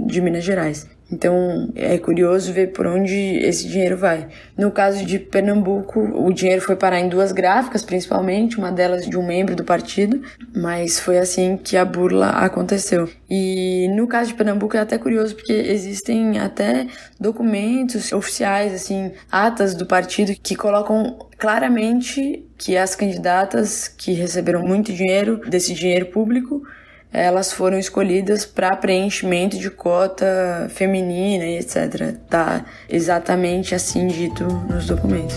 de Minas Gerais. Então é curioso ver por onde esse dinheiro vai. No caso de Pernambuco, o dinheiro foi parar em duas gráficas, principalmente, uma delas de um membro do partido, mas foi assim que a burla aconteceu. E no caso de Pernambuco é até curioso porque existem até documentos oficiais, assim, atas do partido que colocam claramente que as candidatas que receberam muito dinheiro desse dinheiro público elas foram escolhidas para preenchimento de cota feminina e etc. Tá exatamente assim dito nos documentos.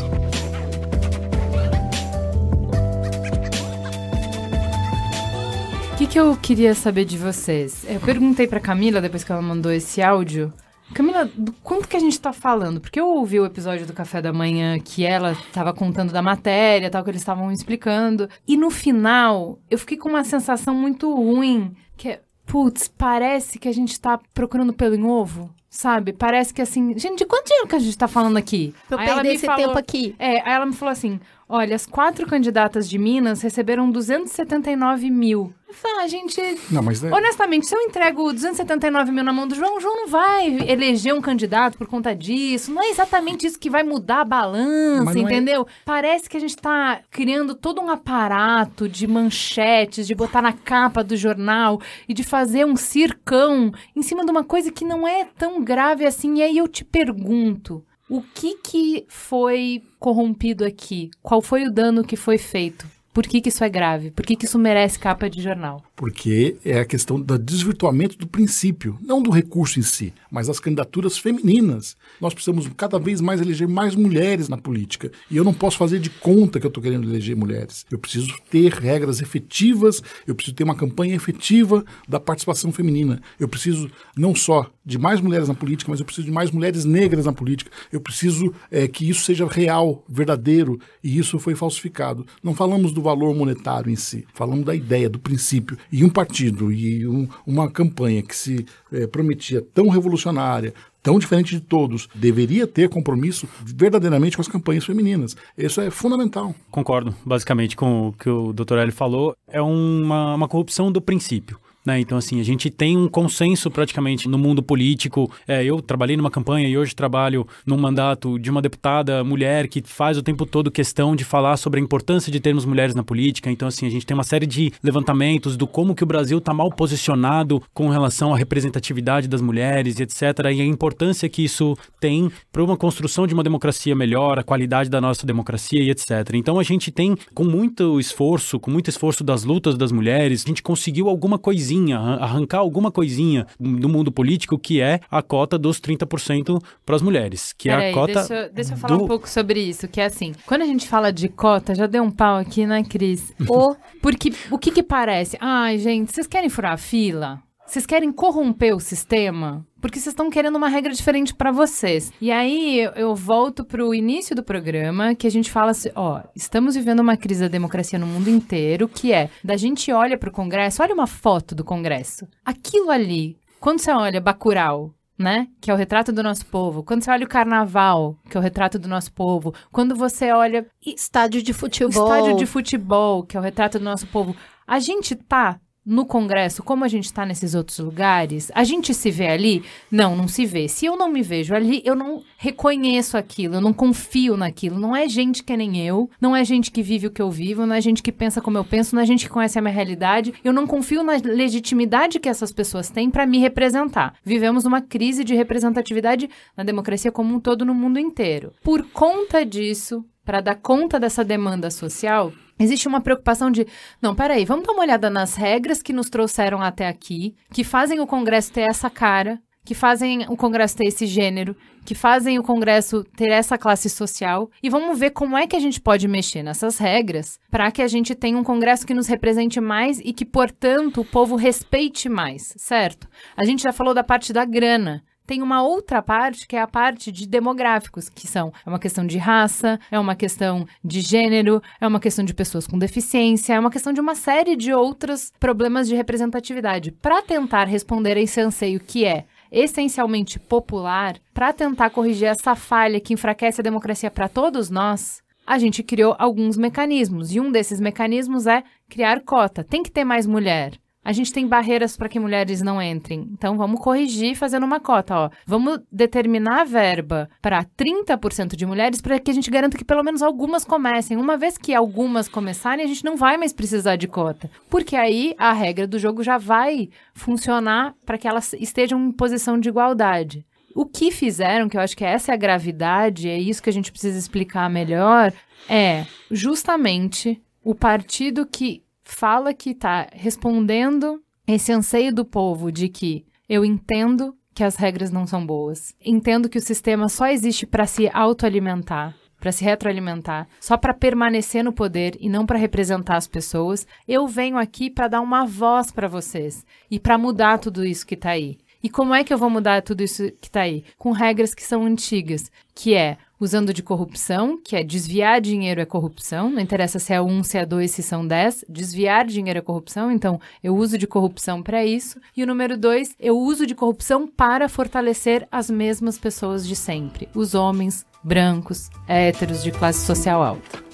O que, que eu queria saber de vocês? Eu perguntei para Camila depois que ela mandou esse áudio Camila, do quanto que a gente tá falando? Porque eu ouvi o episódio do Café da Manhã que ela tava contando da matéria, tal, que eles estavam explicando. E no final, eu fiquei com uma sensação muito ruim, que é, putz, parece que a gente tá procurando pelo em ovo. Sabe? Parece que assim, gente, de quanto dinheiro que a gente tá falando aqui? Eu perder esse falou, tempo aqui. É, aí ela me falou assim: Olha, as quatro candidatas de Minas receberam 279 mil. Fala, gente. Não, mas é... Honestamente, se eu entrego 279 mil na mão do João, o João não vai eleger um candidato por conta disso. Não é exatamente isso que vai mudar a balança, é- entendeu? É... Parece que a gente tá criando todo um aparato de manchetes, de botar na capa do jornal e de fazer um circão em cima de uma coisa que não é tão grave assim. E aí eu te pergunto. O que que foi corrompido aqui? Qual foi o dano que foi feito? Por que, que isso é grave? Por que, que isso merece capa de jornal? porque é a questão do desvirtuamento do princípio, não do recurso em si, mas das candidaturas femininas. Nós precisamos cada vez mais eleger mais mulheres na política. E eu não posso fazer de conta que eu estou querendo eleger mulheres. Eu preciso ter regras efetivas, eu preciso ter uma campanha efetiva da participação feminina. Eu preciso não só de mais mulheres na política, mas eu preciso de mais mulheres negras na política. Eu preciso é, que isso seja real, verdadeiro, e isso foi falsificado. Não falamos do valor monetário em si, falamos da ideia, do princípio. E um partido e um, uma campanha que se é, prometia tão revolucionária, tão diferente de todos, deveria ter compromisso verdadeiramente com as campanhas femininas. Isso é fundamental. Concordo, basicamente, com o que o doutor Eli falou. É uma, uma corrupção do princípio. Né? Então, assim, a gente tem um consenso praticamente no mundo político. É, eu trabalhei numa campanha e hoje trabalho num mandato de uma deputada mulher que faz o tempo todo questão de falar sobre a importância de termos mulheres na política. Então, assim, a gente tem uma série de levantamentos do como que o Brasil está mal posicionado com relação à representatividade das mulheres e etc. E a importância que isso tem para uma construção de uma democracia melhor, a qualidade da nossa democracia e etc. Então, a gente tem, com muito esforço, com muito esforço das lutas das mulheres, a gente conseguiu alguma coisinha coisinha, arrancar alguma coisinha do mundo político que é a cota dos 30% para as mulheres, que Pera é a aí, cota deixa, eu, deixa eu falar do... um pouco sobre isso, que é assim, quando a gente fala de cota, já deu um pau aqui, né, Cris? [laughs] ou porque o que que parece? Ai, gente, vocês querem furar a fila? Vocês querem corromper o sistema? porque vocês estão querendo uma regra diferente para vocês. E aí eu, eu volto para o início do programa, que a gente fala assim, ó, estamos vivendo uma crise da democracia no mundo inteiro, que é da gente olha para o Congresso, olha uma foto do Congresso. Aquilo ali, quando você olha Bacurau, né? Que é o retrato do nosso povo. Quando você olha o carnaval, que é o retrato do nosso povo. Quando você olha estádio de futebol, estádio de futebol, que é o retrato do nosso povo. A gente tá no Congresso, como a gente está nesses outros lugares, a gente se vê ali? Não, não se vê. Se eu não me vejo ali, eu não reconheço aquilo, eu não confio naquilo. Não é gente que nem eu, não é gente que vive o que eu vivo, não é gente que pensa como eu penso, não é gente que conhece a minha realidade. Eu não confio na legitimidade que essas pessoas têm para me representar. Vivemos uma crise de representatividade na democracia como um todo no mundo inteiro. Por conta disso, para dar conta dessa demanda social, existe uma preocupação de, não, peraí, vamos dar uma olhada nas regras que nos trouxeram até aqui, que fazem o Congresso ter essa cara, que fazem o Congresso ter esse gênero, que fazem o Congresso ter essa classe social, e vamos ver como é que a gente pode mexer nessas regras para que a gente tenha um Congresso que nos represente mais e que, portanto, o povo respeite mais, certo? A gente já falou da parte da grana tem uma outra parte que é a parte de demográficos, que são é uma questão de raça, é uma questão de gênero, é uma questão de pessoas com deficiência, é uma questão de uma série de outros problemas de representatividade. Para tentar responder a esse anseio que é essencialmente popular, para tentar corrigir essa falha que enfraquece a democracia para todos nós, a gente criou alguns mecanismos. E um desses mecanismos é criar cota. Tem que ter mais mulher. A gente tem barreiras para que mulheres não entrem. Então vamos corrigir fazendo uma cota, ó. Vamos determinar a verba para 30% de mulheres para que a gente garanta que pelo menos algumas comecem. Uma vez que algumas começarem, a gente não vai mais precisar de cota, porque aí a regra do jogo já vai funcionar para que elas estejam em posição de igualdade. O que fizeram, que eu acho que essa é a gravidade, é isso que a gente precisa explicar melhor, é justamente o partido que fala que está respondendo esse anseio do povo de que eu entendo que as regras não são boas, entendo que o sistema só existe para se autoalimentar, para se retroalimentar, só para permanecer no poder e não para representar as pessoas. Eu venho aqui para dar uma voz para vocês e para mudar tudo isso que está aí. E como é que eu vou mudar tudo isso que está aí? Com regras que são antigas, que é usando de corrupção, que é desviar dinheiro é corrupção, não interessa se é um, se é dois, se são dez, desviar dinheiro é corrupção, então eu uso de corrupção para isso. E o número dois, eu uso de corrupção para fortalecer as mesmas pessoas de sempre, os homens brancos, héteros de classe social alta.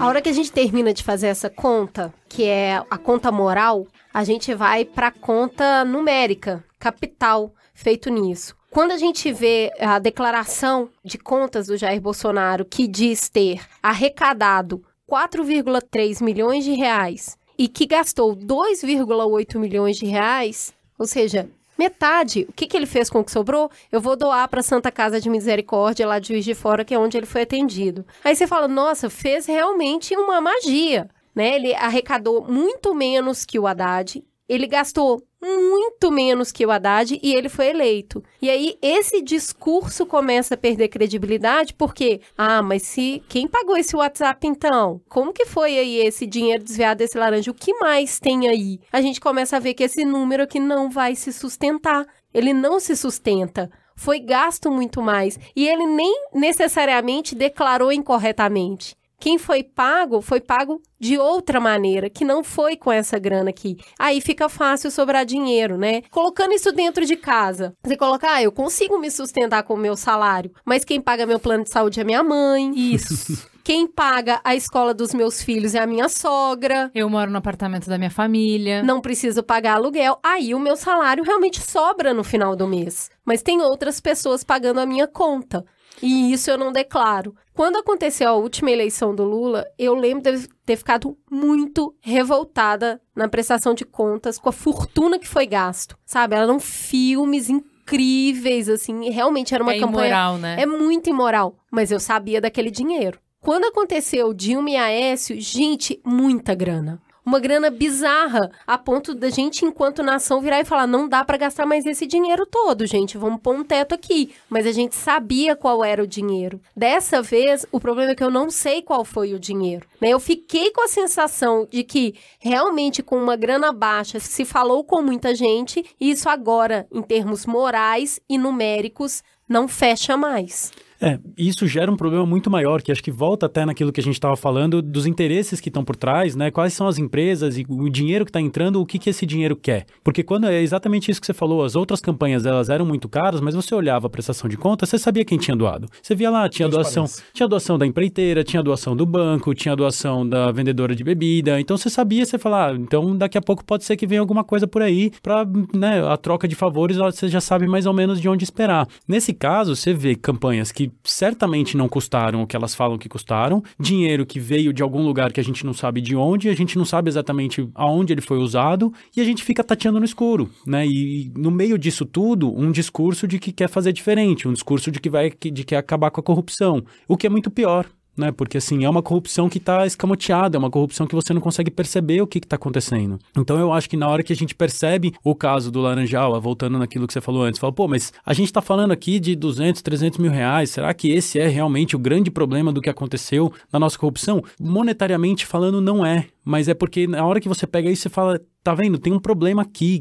A hora que a gente termina de fazer essa conta, que é a conta moral, a gente vai para a conta numérica, capital feito nisso. Quando a gente vê a declaração de contas do Jair Bolsonaro que diz ter arrecadado 4,3 milhões de reais e que gastou 2,8 milhões de reais, ou seja, metade. O que, que ele fez com o que sobrou? Eu vou doar para a Santa Casa de Misericórdia, lá de Juiz de Fora, que é onde ele foi atendido. Aí você fala, nossa, fez realmente uma magia. Né? Ele arrecadou muito menos que o Haddad, ele gastou muito menos que o Haddad e ele foi eleito. E aí esse discurso começa a perder credibilidade porque, ah, mas se quem pagou esse WhatsApp então? Como que foi aí esse dinheiro desviado desse laranja? O que mais tem aí? A gente começa a ver que esse número aqui não vai se sustentar. Ele não se sustenta foi gasto muito mais. E ele nem necessariamente declarou incorretamente. Quem foi pago, foi pago de outra maneira, que não foi com essa grana aqui. Aí fica fácil sobrar dinheiro, né? Colocando isso dentro de casa. Você coloca: ah, eu consigo me sustentar com o meu salário, mas quem paga meu plano de saúde é minha mãe. Isso. [laughs] Quem paga a escola dos meus filhos é a minha sogra. Eu moro no apartamento da minha família. Não preciso pagar aluguel. Aí o meu salário realmente sobra no final do mês. Mas tem outras pessoas pagando a minha conta. E isso eu não declaro. Quando aconteceu a última eleição do Lula, eu lembro de ter ficado muito revoltada na prestação de contas com a fortuna que foi gasto. Sabe? Eram filmes incríveis, assim. Realmente era uma é campanha. É imoral, né? É muito imoral. Mas eu sabia daquele dinheiro. Quando aconteceu Dilma e Aécio, gente, muita grana uma grana bizarra, a ponto da gente, enquanto nação, virar e falar: não dá para gastar mais esse dinheiro todo, gente, vamos pôr um teto aqui. Mas a gente sabia qual era o dinheiro. Dessa vez, o problema é que eu não sei qual foi o dinheiro. Né? Eu fiquei com a sensação de que realmente, com uma grana baixa, se falou com muita gente, e isso agora, em termos morais e numéricos, não fecha mais. É, isso gera um problema muito maior, que acho que volta até naquilo que a gente estava falando dos interesses que estão por trás, né? Quais são as empresas e o dinheiro que está entrando, o que, que esse dinheiro quer. Porque quando é exatamente isso que você falou, as outras campanhas elas eram muito caras, mas você olhava a prestação de contas, você sabia quem tinha doado. Você via lá, tinha doação, tinha doação da empreiteira, tinha doação do banco, tinha doação da vendedora de bebida. Então você sabia, você falava, ah, então daqui a pouco pode ser que venha alguma coisa por aí para né, a troca de favores, você já sabe mais ou menos de onde esperar. Nesse caso, você vê campanhas que certamente não custaram o que elas falam que custaram, dinheiro que veio de algum lugar que a gente não sabe de onde, a gente não sabe exatamente aonde ele foi usado e a gente fica tateando no escuro, né? E, no meio disso tudo, um discurso de que quer fazer diferente, um discurso de que vai de que acabar com a corrupção, o que é muito pior, né? Porque assim, é uma corrupção que está escamoteada, é uma corrupção que você não consegue perceber o que está acontecendo. Então eu acho que na hora que a gente percebe o caso do Laranjal, ah, voltando naquilo que você falou antes, fala, pô, mas a gente está falando aqui de 200, 300 mil reais, será que esse é realmente o grande problema do que aconteceu na nossa corrupção? Monetariamente falando, não é, mas é porque na hora que você pega isso, você fala, tá vendo? Tem um problema aqui.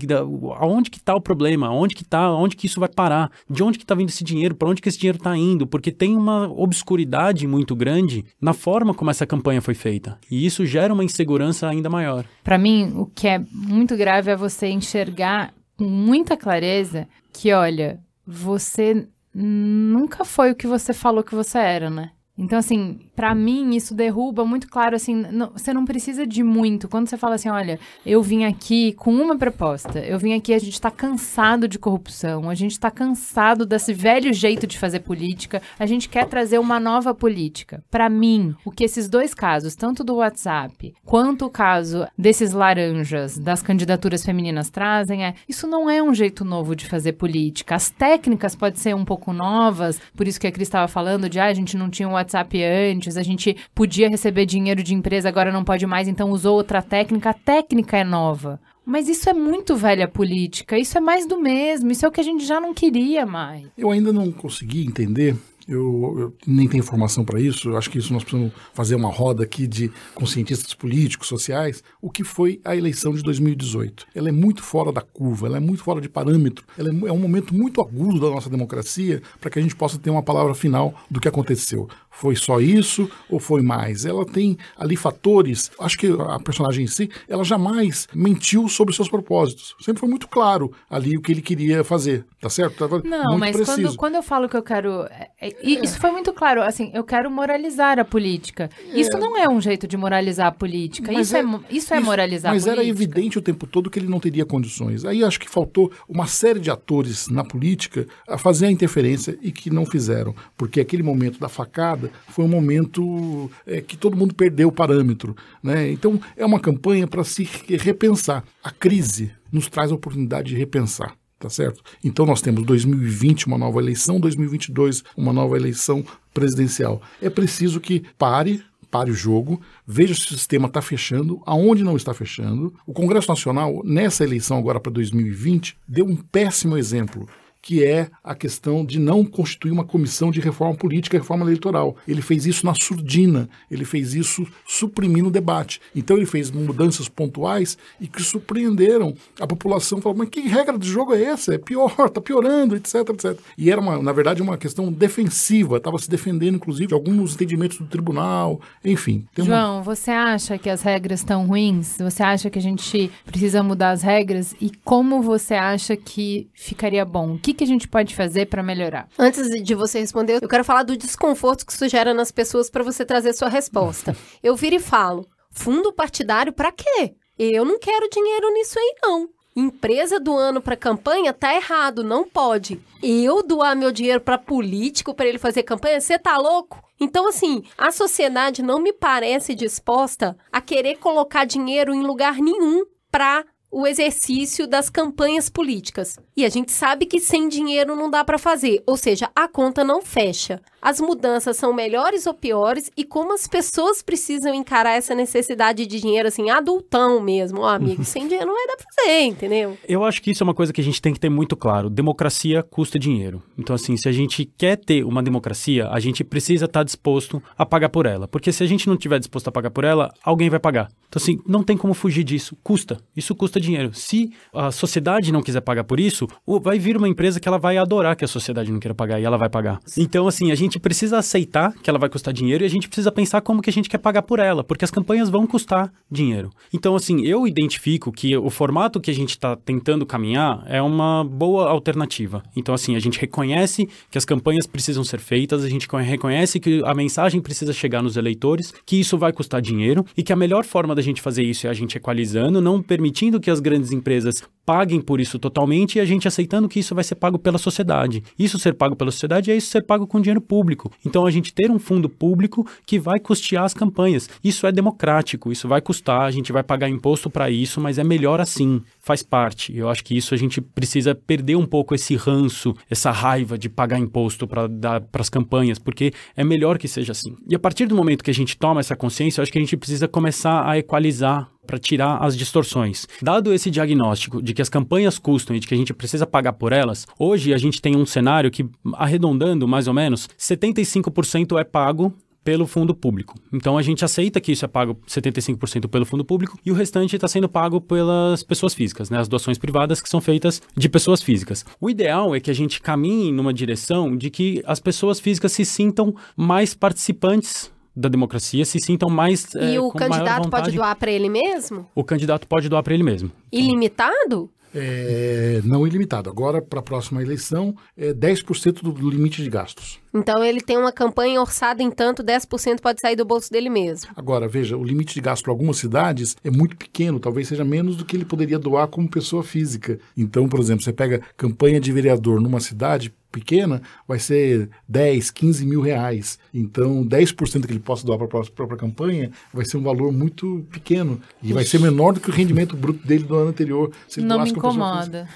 Aonde que tá o problema? Aonde que tá? Aonde que isso vai parar? De onde que tá vindo esse dinheiro? Para onde que esse dinheiro tá indo? Porque tem uma obscuridade muito grande na forma como essa campanha foi feita. E isso gera uma insegurança ainda maior. Para mim, o que é muito grave é você enxergar com muita clareza que, olha, você nunca foi o que você falou que você era, né? Então, assim, para mim isso derruba muito claro, assim, não, você não precisa de muito. Quando você fala assim, olha, eu vim aqui com uma proposta, eu vim aqui, a gente tá cansado de corrupção, a gente tá cansado desse velho jeito de fazer política, a gente quer trazer uma nova política. Para mim, o que esses dois casos, tanto do WhatsApp, quanto o caso desses laranjas, das candidaturas femininas trazem, é, isso não é um jeito novo de fazer política. As técnicas podem ser um pouco novas, por isso que a Cris estava falando de, ah, a gente não tinha o WhatsApp WhatsApp antes, a gente podia receber dinheiro de empresa, agora não pode mais, então usou outra técnica. A técnica é nova. Mas isso é muito velha política, isso é mais do mesmo, isso é o que a gente já não queria mais. Eu ainda não consegui entender eu, eu nem tenho informação para isso, eu acho que isso nós precisamos fazer uma roda aqui de com cientistas políticos, sociais, o que foi a eleição de 2018. Ela é muito fora da curva, ela é muito fora de parâmetro, ela é, é um momento muito agudo da nossa democracia para que a gente possa ter uma palavra final do que aconteceu. Foi só isso ou foi mais? Ela tem ali fatores, acho que a personagem em si, ela jamais mentiu sobre seus propósitos. Sempre foi muito claro ali o que ele queria fazer, tá certo? Tava Não, mas quando, quando, eu falo que eu quero. É, é, e isso foi muito claro. Assim, eu quero moralizar a política. É. Isso não é um jeito de moralizar a política. É é- isso é, isso, é moralizar mas a política. Mas era evidente o tempo todo que ele não teria condições. Aí acho que faltou uma série de atores na política a fazer a interferência e que não fizeram. Porque aquele momento da facada foi um momento é, que todo mundo perdeu o parâmetro. Né? Então é uma campanha para se repensar. A crise nos traz a oportunidade de repensar tá certo? Então nós temos 2020 uma nova eleição, 2022 uma nova eleição presidencial. É preciso que pare pare o jogo, veja se o sistema está fechando, aonde não está fechando. O Congresso Nacional, nessa eleição agora para 2020, deu um péssimo exemplo que é a questão de não constituir uma comissão de reforma política e reforma eleitoral. Ele fez isso na surdina, ele fez isso suprimindo o debate. Então ele fez mudanças pontuais e que surpreenderam a população, falando, mas que regra de jogo é essa? É pior, está piorando, etc, etc. E era, uma, na verdade, uma questão defensiva, estava se defendendo, inclusive, de alguns entendimentos do tribunal, enfim. João, uma... você acha que as regras estão ruins? Você acha que a gente precisa mudar as regras? E como você acha que ficaria bom? que, que a gente pode fazer para melhorar? Antes de você responder, eu quero falar do desconforto que isso gera nas pessoas para você trazer sua resposta. [laughs] Eu viro e falo: fundo partidário para quê? Eu não quero dinheiro nisso aí, não. Empresa do ano para campanha tá errado, não pode. Eu doar meu dinheiro para político para ele fazer campanha, você tá louco? Então assim, a sociedade não me parece disposta a querer colocar dinheiro em lugar nenhum para o exercício das campanhas políticas. E a gente sabe que sem dinheiro não dá para fazer, ou seja, a conta não fecha. As mudanças são melhores ou piores e como as pessoas precisam encarar essa necessidade de dinheiro assim, adultão mesmo, ó, oh, amigo, [laughs] sem dinheiro não vai dar pra fazer, entendeu? Eu acho que isso é uma coisa que a gente tem que ter muito claro. Democracia custa dinheiro. Então assim, se a gente quer ter uma democracia, a gente precisa estar tá disposto a pagar por ela, porque se a gente não tiver disposto a pagar por ela, alguém vai pagar. Então assim, não tem como fugir disso, custa. Isso custa dinheiro. Se a sociedade não quiser pagar por isso, vai vir uma empresa que ela vai adorar que a sociedade não queira pagar e ela vai pagar. Então, assim, a gente precisa aceitar que ela vai custar dinheiro e a gente precisa pensar como que a gente quer pagar por ela, porque as campanhas vão custar dinheiro. Então, assim, eu identifico que o formato que a gente está tentando caminhar é uma boa alternativa. Então, assim, a gente reconhece que as campanhas precisam ser feitas, a gente reconhece que a mensagem precisa chegar nos eleitores, que isso vai custar dinheiro e que a melhor forma da gente fazer isso é a gente equalizando, não permitindo que as grandes empresas paguem por isso totalmente e a gente gente aceitando que isso vai ser pago pela sociedade. Isso ser pago pela sociedade é isso ser pago com dinheiro público. Então a gente ter um fundo público que vai custear as campanhas. Isso é democrático, isso vai custar, a gente vai pagar imposto para isso, mas é melhor assim. Faz parte. Eu acho que isso a gente precisa perder um pouco esse ranço, essa raiva de pagar imposto para dar para as campanhas, porque é melhor que seja assim. E a partir do momento que a gente toma essa consciência, eu acho que a gente precisa começar a equalizar para tirar as distorções. Dado esse diagnóstico de que as campanhas custam e de que a gente precisa pagar por elas, hoje a gente tem um cenário que, arredondando mais ou menos, 75% é pago pelo fundo público. Então a gente aceita que isso é pago 75% pelo fundo público e o restante está sendo pago pelas pessoas físicas, né? as doações privadas que são feitas de pessoas físicas. O ideal é que a gente caminhe numa direção de que as pessoas físicas se sintam mais participantes da democracia se sintam mais. E é, o candidato pode doar para ele mesmo? O candidato pode doar para ele mesmo. Ilimitado? É, não ilimitado. Agora, para a próxima eleição, é 10% do limite de gastos. Então, ele tem uma campanha orçada em tanto, 10% pode sair do bolso dele mesmo. Agora, veja, o limite de gasto para algumas cidades é muito pequeno, talvez seja menos do que ele poderia doar como pessoa física. Então, por exemplo, você pega campanha de vereador numa cidade, pequena, vai ser 10, 15 mil reais. Então, 10% que ele possa doar para a própria campanha vai ser um valor muito pequeno e Ixi. vai ser menor do que o rendimento bruto dele do ano anterior. Não me incomoda.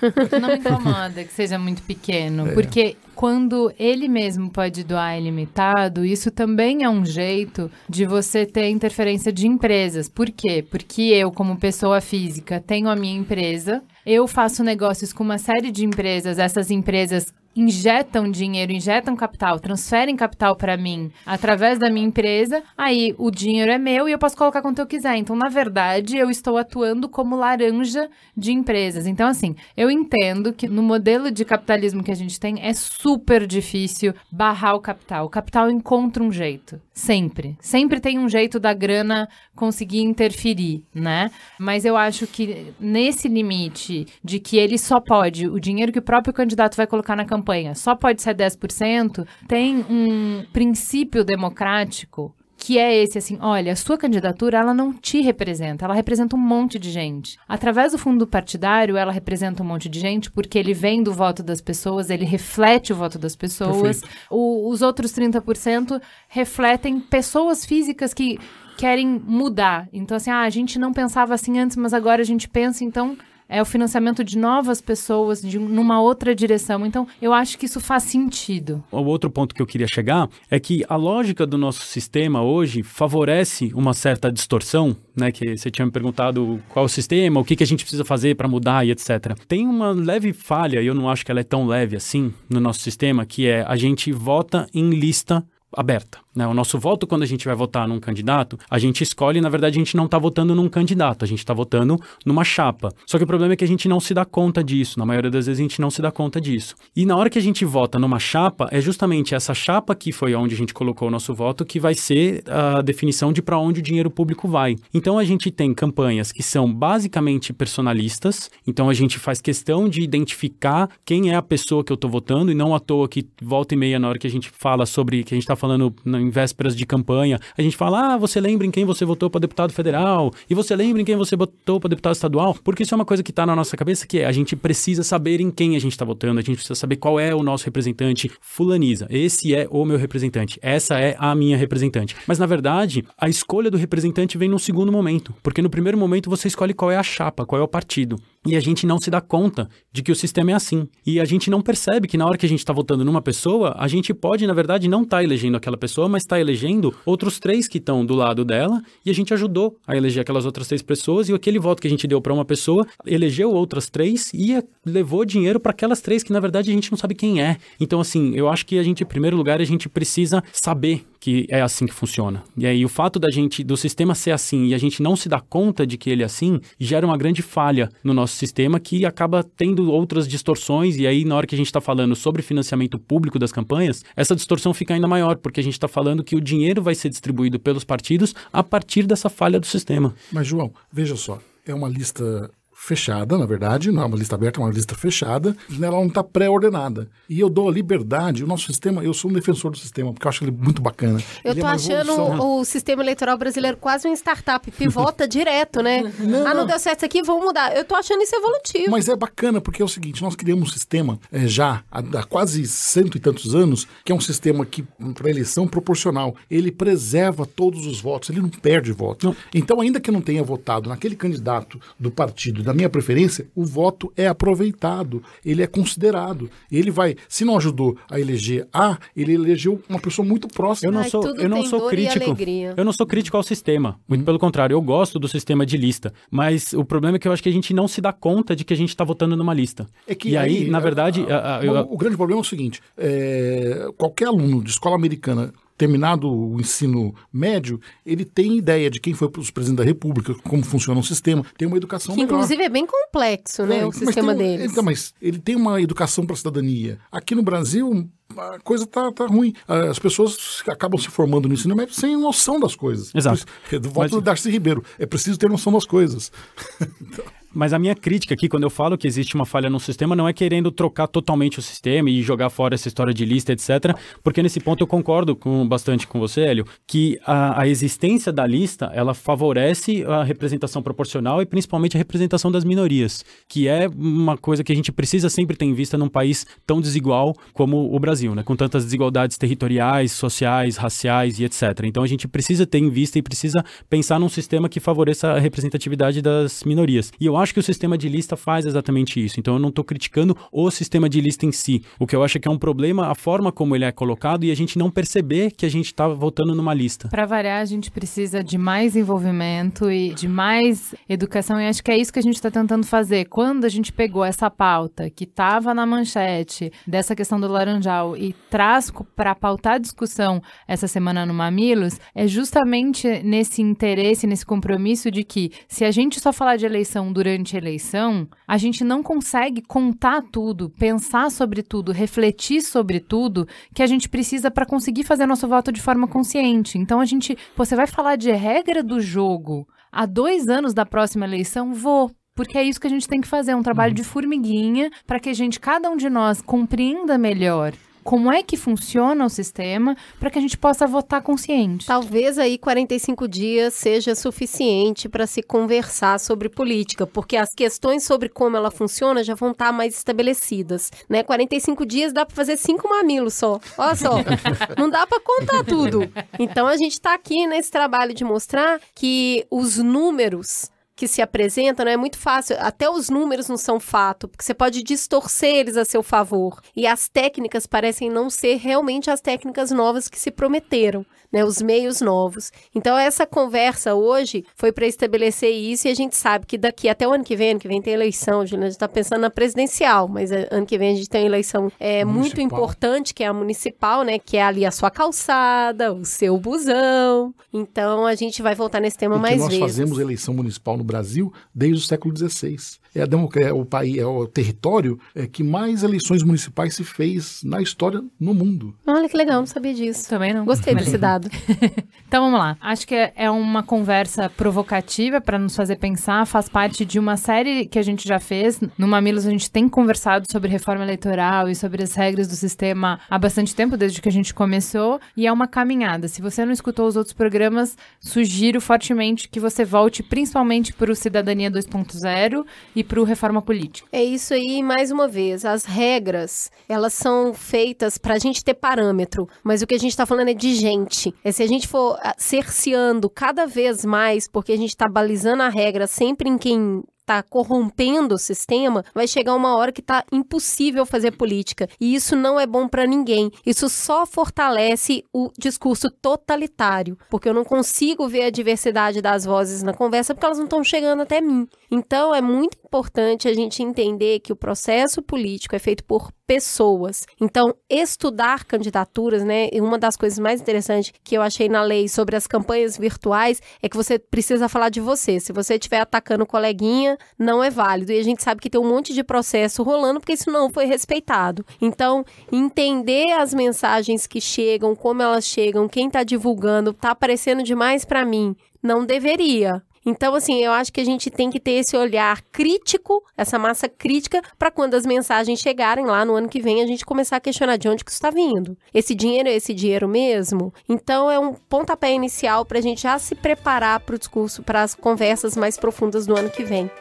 Não me incomoda que seja muito pequeno, é. porque quando ele mesmo pode doar ilimitado, isso também é um jeito de você ter interferência de empresas. Por quê? Porque eu, como pessoa física, tenho a minha empresa, eu faço negócios com uma série de empresas, essas empresas injetam dinheiro, injetam capital, transferem capital para mim através da minha empresa, aí o dinheiro é meu e eu posso colocar quanto eu quiser. Então, na verdade, eu estou atuando como laranja de empresas. Então, assim, eu entendo que no modelo de capitalismo que a gente tem é super difícil barrar o capital. O capital encontra um jeito, sempre. Sempre tem um jeito da grana conseguir interferir, né? Mas eu acho que nesse limite de que ele só pode, o dinheiro que o próprio candidato vai colocar na campanha campanha só pode ser 10%, tem um princípio democrático que é esse assim, olha, a sua candidatura ela não te representa, ela representa um monte de gente. Através do fundo partidário, ela representa um monte de gente porque ele vem do voto das pessoas, ele reflete o voto das pessoas. O, os outros 30% refletem pessoas físicas que querem mudar. Então assim, ah, a gente não pensava assim antes, mas agora a gente pensa, então é o financiamento de novas pessoas de, numa outra direção. Então, eu acho que isso faz sentido. O outro ponto que eu queria chegar é que a lógica do nosso sistema hoje favorece uma certa distorção, né? Que você tinha me perguntado qual o sistema, o que, que a gente precisa fazer para mudar e etc. Tem uma leve falha, e eu não acho que ela é tão leve assim, no nosso sistema, que é a gente vota em lista aberta. Né? O nosso voto, quando a gente vai votar num candidato, a gente escolhe, na verdade, a gente não está votando num candidato, a gente está votando numa chapa. Só que o problema é que a gente não se dá conta disso, na maioria das vezes a gente não se dá conta disso. E na hora que a gente vota numa chapa, é justamente essa chapa que foi onde a gente colocou o nosso voto que vai ser a definição de para onde o dinheiro público vai. Então a gente tem campanhas que são basicamente personalistas, então a gente faz questão de identificar quem é a pessoa que eu estou votando e não à toa que volta e meia na hora que a gente fala sobre, que a gente está falando em vésperas de campanha, a gente fala: ah, você lembra em quem você votou para deputado federal? E você lembra em quem você votou para deputado estadual? Porque isso é uma coisa que está na nossa cabeça, que é, a gente precisa saber em quem a gente está votando, a gente precisa saber qual é o nosso representante. Fulaniza, esse é o meu representante, essa é a minha representante. Mas, na verdade, a escolha do representante vem no segundo momento, porque no primeiro momento você escolhe qual é a chapa, qual é o partido. E a gente não se dá conta de que o sistema é assim. E a gente não percebe que na hora que a gente está votando numa pessoa, a gente pode, na verdade, não estar tá elegendo aquela pessoa, mas está elegendo outros três que estão do lado dela e a gente ajudou a eleger aquelas outras três pessoas e aquele voto que a gente deu para uma pessoa elegeu outras três e levou dinheiro para aquelas três que na verdade a gente não sabe quem é. Então assim, eu acho que a gente em primeiro lugar a gente precisa saber que é assim que funciona. E aí o fato da gente do sistema ser assim e a gente não se dar conta de que ele é assim gera uma grande falha no nosso sistema que acaba tendo outras distorções e aí na hora que a gente está falando sobre financiamento público das campanhas essa distorção fica ainda maior porque a gente está falando falando que o dinheiro vai ser distribuído pelos partidos a partir dessa falha do sistema. Mas, João, veja só, é uma lista fechada, na verdade, não é uma lista aberta, é uma lista fechada, ela não está pré-ordenada. E eu dou a liberdade, o nosso sistema, eu sou um defensor do sistema, porque eu acho ele muito bacana. Eu estou é tô é achando o sistema eleitoral brasileiro quase um startup, pivota [laughs] direto, né? Não, ah, não deu certo isso aqui, vamos mudar. Eu tô achando isso evolutivo. Mas é bacana, porque é o seguinte, nós criamos um sistema é, já há, há, quase cento e tantos anos, que é um sistema que, para eleição proporcional, ele preserva todos os votos, ele não perde voto. Então, ainda que não tenha votado naquele candidato do partido, minha preferência, o voto é aproveitado, ele é considerado. Ele vai, se não ajudou a eleger A, ele elegeu uma pessoa muito próxima. Eu não Ai, sou, eu não sou crítico. Eu não sou crítico ao sistema. Muito uhum. pelo contrário, eu gosto do sistema de lista. Mas o problema é que eu acho que a gente não se dá conta de que a gente está votando numa lista. É que e aí, aí na é, verdade. A, a, a, o, grande problema é o seguinte: é, qualquer aluno de escola americana terminado o ensino médio, ele tem ideia de quem foi os presidentes da República, como funciona o sistema, tem uma educação que, melhor. Inclusive é bem complexo, né, é, o sistema tem, deles. Então, mas ele tem uma educação para a cidadania. Aqui no Brasil, a coisa tá, tá ruim. Ah, as pessoas acabam se formando no ensino médio sem noção das coisas. Exato. Volto Mas... do Darcy Ribeiro. É preciso ter noção das coisas. [laughs] então... Mas a minha crítica aqui, quando eu falo que existe uma falha no sistema, não é querendo trocar totalmente o sistema e jogar fora essa história de lista, etc. Porque nesse ponto eu concordo com, bastante com você, Hélio, que a, a existência da lista ela favorece a representação proporcional e principalmente a representação das minorias, que é uma coisa que a gente precisa sempre ter em vista num país tão desigual como o Brasil, né? com tantas desigualdades territoriais, sociais, raciais e etc. Então a gente precisa ter em vista e precisa pensar num sistema que favoreça a representatividade das minorias. E eu acho que o sistema de lista faz exatamente isso. Então eu não estou criticando o sistema de lista em si. O que eu acho é que é um problema a forma como ele é colocado e a gente não perceber que a gente está votando numa lista. Para variar, a gente precisa de mais envolvimento e de mais educação e acho que é isso que a gente está tentando fazer. Quando a gente pegou essa pauta que estava na manchete dessa questão do laranjal e traz para pautar a discussão essa semana no Mamilos, é justamente nesse interesse, nesse compromisso de que se a gente só falar de eleição durante durante a eleição, a gente não consegue contar tudo, pensar sobre tudo, refletir sobre tudo que a gente precisa para conseguir fazer nosso voto de forma consciente. Então a gente, você vai falar de regra do jogo há dois anos da próxima eleição? Vou. Porque é isso que a gente tem que fazer, um trabalho uhum. de formiguinha para que a gente, cada um de nós, compreenda melhor como é que funciona o sistema para que a gente possa votar consciente. Talvez aí 45 dias seja suficiente para se conversar sobre política, porque as questões sobre como ela funciona já vão estar tá mais estabelecidas, né? 45 dias dá para fazer cinco mamilos só. Olha só, [laughs] não dá para contar tudo. Então a gente está aqui nesse trabalho de mostrar que os números que se apresentam, não né, é muito fácil, até os números não são fato, porque você pode distorcer eles a seu favor. E as técnicas parecem não ser realmente as técnicas novas que se prometeram, né, os meios novos. Então essa conversa hoje foi para estabelecer isso e a gente sabe que daqui até o ano que vem, ano que vem tem eleição, Juliana, a gente está pensando na presidencial, mas é, ano que vem a gente tem eleição é, muito importante, que é a municipal, né, que é ali a sua calçada, o seu busão. Então a gente vai voltar nesse tema e mais que nós vezes. Nós fazemos eleição municipal no no Brasil desde o século XVI. É, é, o país, é o território é, que mais eleições municipais se fez na história no mundo. Olha que legal, não sabia disso. Também não. Gostei desse dado. [laughs] então vamos lá. Acho que é, é uma conversa provocativa para nos fazer pensar. Faz parte de uma série que a gente já fez. No Mamilos a gente tem conversado sobre reforma eleitoral e sobre as regras do sistema há bastante tempo, desde que a gente começou. E é uma caminhada. Se você não escutou os outros programas, sugiro fortemente que você volte, principalmente para o Cidadania 2.0 e para o Reforma Política. É isso aí, mais uma vez, as regras, elas são feitas para a gente ter parâmetro, mas o que a gente está falando é de gente. É se a gente for ah, cerceando cada vez mais, porque a gente está balizando a regra sempre em quem está corrompendo o sistema, vai chegar uma hora que está impossível fazer política. E isso não é bom para ninguém. Isso só fortalece o discurso totalitário, porque eu não consigo ver a diversidade das vozes na conversa porque elas não estão chegando até mim. Então é muito importante a gente entender que o processo político é feito por pessoas. Então, estudar candidaturas, né? Uma das coisas mais interessantes que eu achei na lei sobre as campanhas virtuais é que você precisa falar de você. Se você estiver atacando o coleguinha, não é válido. E a gente sabe que tem um monte de processo rolando porque isso não foi respeitado. Então, entender as mensagens que chegam, como elas chegam, quem está divulgando, está aparecendo demais para mim. Não deveria, então, assim, eu acho que a gente tem que ter esse olhar crítico, essa massa crítica, para quando as mensagens chegarem lá no ano que vem, a gente começar a questionar de onde que está vindo. Esse dinheiro é esse dinheiro mesmo? Então, é um pontapé inicial para a gente já se preparar para o discurso, para as conversas mais profundas do ano que vem.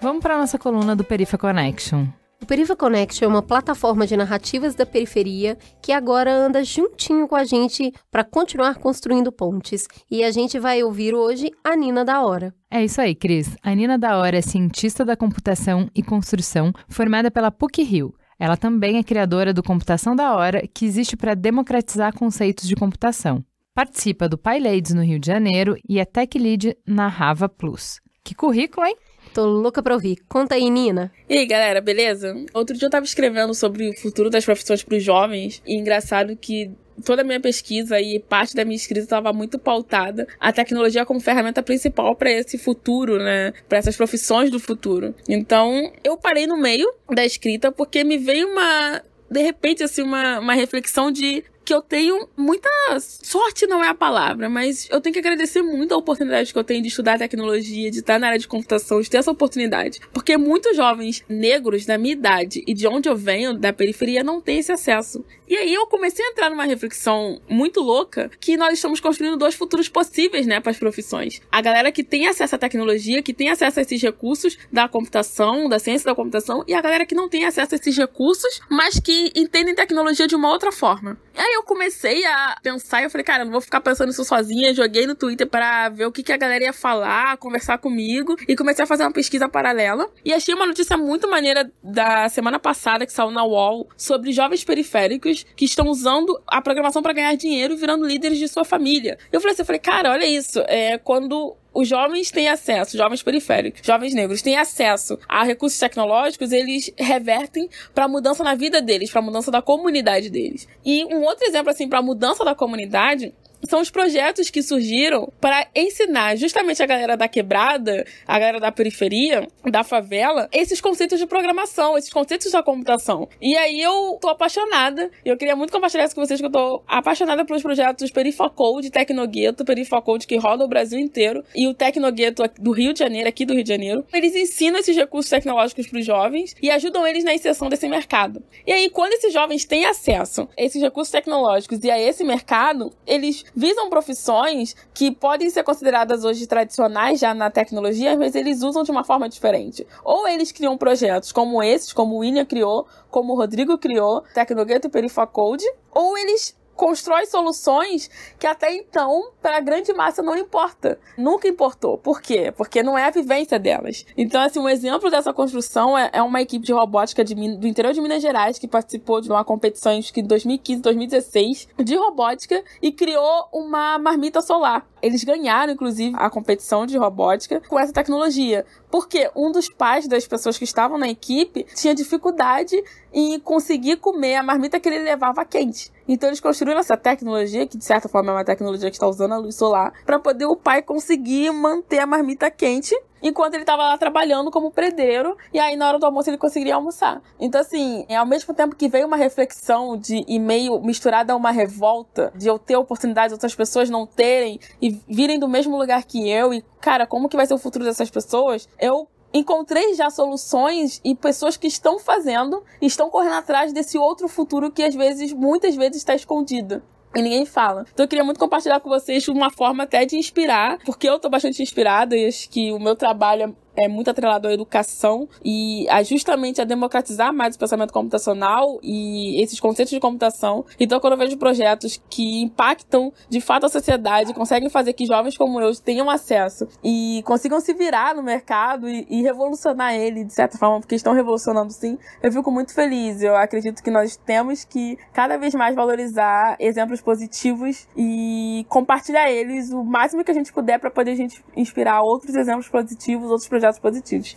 Vamos para a nossa coluna do Perifa Connection. O Periva Connect é uma plataforma de narrativas da periferia que agora anda juntinho com a gente para continuar construindo pontes. E a gente vai ouvir hoje a Nina da Hora. É isso aí, Cris. A Nina da Hora é cientista da computação e construção, formada pela PUC Rio. Ela também é criadora do Computação da Hora, que existe para democratizar conceitos de computação. Participa do PyLadies no Rio de Janeiro e é Tech Lead na Rava Plus. Que currículo, hein? Tô louca pra ouvir. Conta aí, Nina. E aí, galera, beleza? Outro dia eu tava escrevendo sobre o futuro das profissões pros jovens. E engraçado que toda a minha pesquisa e parte da minha escrita estava muito pautada a tecnologia como ferramenta principal para esse futuro, né? Para essas profissões do futuro. Então, eu parei no meio da escrita porque me veio uma de repente, assim, uma, uma reflexão de que eu tenho muita sorte não é a palavra, mas eu tenho que agradecer muito a oportunidade que eu tenho de estudar tecnologia, de estar na área de computação, de ter essa oportunidade, porque muitos jovens negros da minha idade e de onde eu venho, da periferia, não têm esse acesso. E aí eu comecei a entrar numa reflexão muito louca que nós estamos construindo dois futuros possíveis, né, para as profissões. A galera que tem acesso à tecnologia, que tem acesso a esses recursos da computação, da ciência da computação, e a galera que não tem acesso a esses recursos, mas que entendem tecnologia de uma outra forma. E aí eu comecei a pensar, eu falei, cara, não vou ficar pensando isso sozinha. Joguei no Twitter para ver o que, que a galera ia falar, conversar comigo. E comecei a fazer uma pesquisa paralela. E achei uma notícia muito maneira da semana passada que saiu na UOL sobre jovens periféricos que estão usando a programação para ganhar dinheiro e virando líderes de sua família. Eu falei assim, eu falei, cara, olha isso. É quando os jovens têm acesso, jovens periféricos, jovens negros têm acesso a recursos tecnológicos, eles revertem para a mudança na vida deles, para a mudança da comunidade deles. E um outro exemplo assim para a mudança da comunidade são os projetos que surgiram para ensinar justamente a galera da quebrada, a galera da periferia, da favela, esses conceitos de programação, esses conceitos da computação. E aí eu tô apaixonada, eu queria muito compartilhar isso com vocês, que eu tô apaixonada pelos projetos Perifacode, Tecnogueto, Perifacode que roda o Brasil inteiro, e o Tecnogueto do Rio de Janeiro, aqui do Rio de Janeiro. Eles ensinam esses recursos tecnológicos para os jovens e ajudam eles na inserção desse mercado. E aí, quando esses jovens têm acesso a esses recursos tecnológicos e a esse mercado, eles visam profissões que podem ser consideradas hoje tradicionais já na tecnologia, mas eles usam de uma forma diferente. Ou eles criam projetos como esses, como o William criou, como o Rodrigo criou, Tecnogueto e Perifacode, ou eles constrói soluções que até então, para a grande massa, não importa. Nunca importou. Por quê? Porque não é a vivência delas. Então, assim, um exemplo dessa construção é, é uma equipe de robótica de, do interior de Minas Gerais que participou de uma competição em 2015, 2016 de robótica e criou uma marmita solar. Eles ganharam, inclusive, a competição de robótica com essa tecnologia. Porque um dos pais das pessoas que estavam na equipe tinha dificuldade em conseguir comer a marmita que ele levava quente. Então eles construíram essa tecnologia, que de certa forma é uma tecnologia que está usando a luz solar, para poder o pai conseguir manter a marmita quente enquanto ele estava lá trabalhando como predeiro, e aí na hora do almoço ele conseguiria almoçar. Então, assim, é, ao mesmo tempo que veio uma reflexão de e meio misturada a uma revolta, de eu ter oportunidade de outras pessoas não terem e virem do mesmo lugar que eu, e cara, como que vai ser o futuro dessas pessoas? Eu encontrei já soluções e pessoas que estão fazendo, estão correndo atrás desse outro futuro que às vezes, muitas vezes, está escondido. E ninguém fala. Então eu queria muito compartilhar com vocês uma forma até de inspirar, porque eu tô bastante inspirada e acho que o meu trabalho é é muito atrelado à educação e a, justamente a democratizar mais o pensamento computacional e esses conceitos de computação. Então, quando eu vejo projetos que impactam de fato a sociedade, conseguem fazer que jovens como eu tenham acesso e consigam se virar no mercado e, e revolucionar ele de certa forma, porque estão revolucionando sim, eu fico muito feliz. Eu acredito que nós temos que cada vez mais valorizar exemplos positivos e compartilhar eles o máximo que a gente puder para poder a gente inspirar outros exemplos positivos, outros projetos resultados positivos.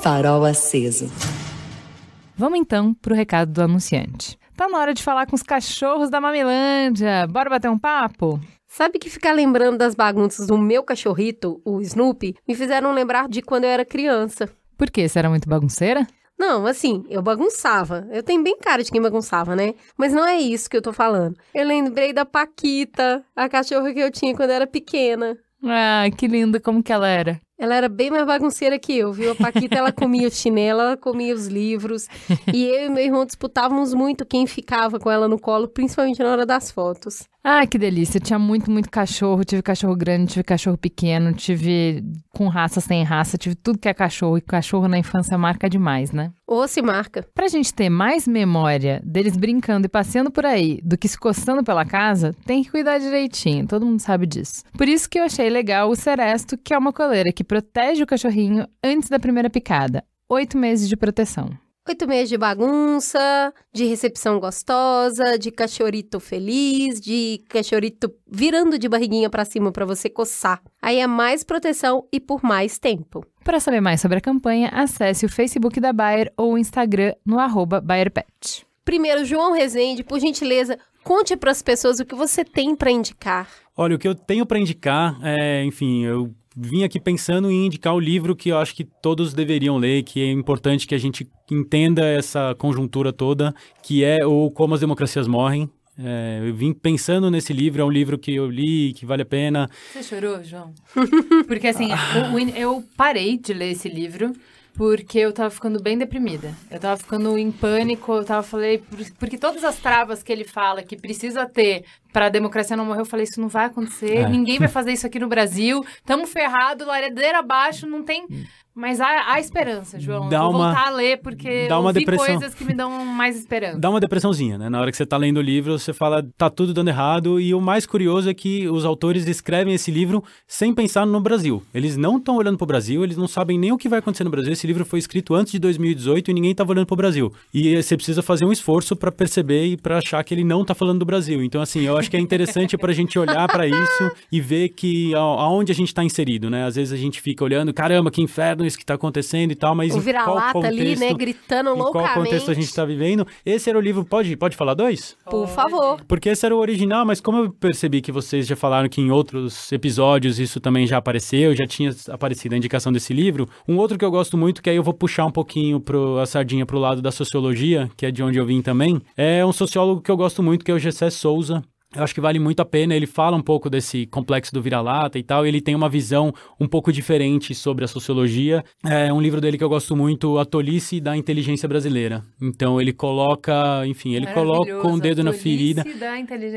Farol aceso. Vamos então para o recado do anunciante. Tá na hora de falar com os cachorros da Mamilândia. Bora bater um papo? Sabe que ficar lembrando das bagunças do meu cachorrito, o Snoopy, me fizeram lembrar de quando eu era criança. Por quê? Você era muito bagunceira? Não, assim, eu bagunçava. Eu tenho bem cara de quem bagunçava, né? Mas não é isso que eu tô falando. Eu lembrei da Paquita, a cachorra que eu tinha quando eu era pequena. Ah, que linda como que ela era. Ela era bem mais bagunceira que eu, viu? A Paquita, ela comia o chinelo, ela comia os livros. E eu e meu irmão disputávamos muito quem ficava com ela no colo, principalmente na hora das fotos. Ah, que delícia. Eu tinha muito, muito cachorro. Tive cachorro grande, tive cachorro pequeno, tive com raça, sem raça, tive tudo que é cachorro. E cachorro na infância marca demais, né? Ou se marca. Pra gente ter mais memória deles brincando e passeando por aí do que se coçando pela casa, tem que cuidar direitinho. Todo mundo sabe disso. Por isso que eu achei legal o Ceresto, que é uma coleira que protege o cachorrinho antes da primeira picada. Oito meses de proteção. Oito meses de bagunça, de recepção gostosa, de cachorrito feliz, de cachorrito virando de barriguinha para cima para você coçar. Aí é mais proteção e por mais tempo. Para saber mais sobre a campanha, acesse o Facebook da Bayer ou o Instagram no arroba BayerPet. Primeiro, João Rezende, por gentileza, conte para as pessoas o que você tem para indicar. Olha, o que eu tenho para indicar é, enfim, eu vim aqui pensando em indicar o livro que eu acho que todos deveriam ler, que é importante que a gente entenda essa conjuntura toda, que é o Como as Democracias Morrem. É, eu vim pensando nesse livro, é um livro que eu li, que vale a pena. Você chorou, João? [laughs] Porque assim, eu, eu parei de ler esse livro porque eu tava ficando bem deprimida. Eu tava ficando em pânico, eu tava falei, porque todas as travas que ele fala que precisa ter para a democracia não morrer, eu falei, isso não vai acontecer, é. ninguém vai fazer isso aqui no Brasil, tamo ferrado, laredeira abaixo, não tem hum. Mas há, há esperança, João. Dá vou uma, voltar a ler, porque dá uma depressão. coisas que me dão mais esperança. Dá uma depressãozinha, né? Na hora que você está lendo o livro, você fala, tá tudo dando errado. E o mais curioso é que os autores escrevem esse livro sem pensar no Brasil. Eles não estão olhando pro Brasil, eles não sabem nem o que vai acontecer no Brasil. Esse livro foi escrito antes de 2018 e ninguém tava olhando pro Brasil. E eh, você precisa fazer um esforço para perceber e para achar que ele não está falando do Brasil. Então, assim, eu acho que é interessante para a gente olhar para isso e ver que aonde a gente está inserido, né? Às vezes a gente fica olhando, caramba, que inferno isso que está acontecendo e tal, mas. O vira-lata ali, né? Gritando loucamente. Qual contexto a gente está vivendo? Esse era o livro. Pode, pode falar dois? Por favor. Porque esse era o original, mas como eu percebi que vocês já falaram que em outros episódios isso também já apareceu, já tinha aparecido a indicação desse livro, um outro que eu gosto muito, que aí eu vou puxar um pouquinho pro, a sardinha pro lado da sociologia, que é de onde eu vim também, é um sociólogo que eu gosto muito, que é o Gessé Souza eu acho que vale muito a pena. Ele fala um pouco desse complexo do vira-lata e tal. E ele tem uma visão um pouco diferente sobre a sociologia. É um livro dele que eu gosto muito, A Tolice da Inteligência Brasileira. Então ele coloca, enfim, ele coloca um dedo na ferida.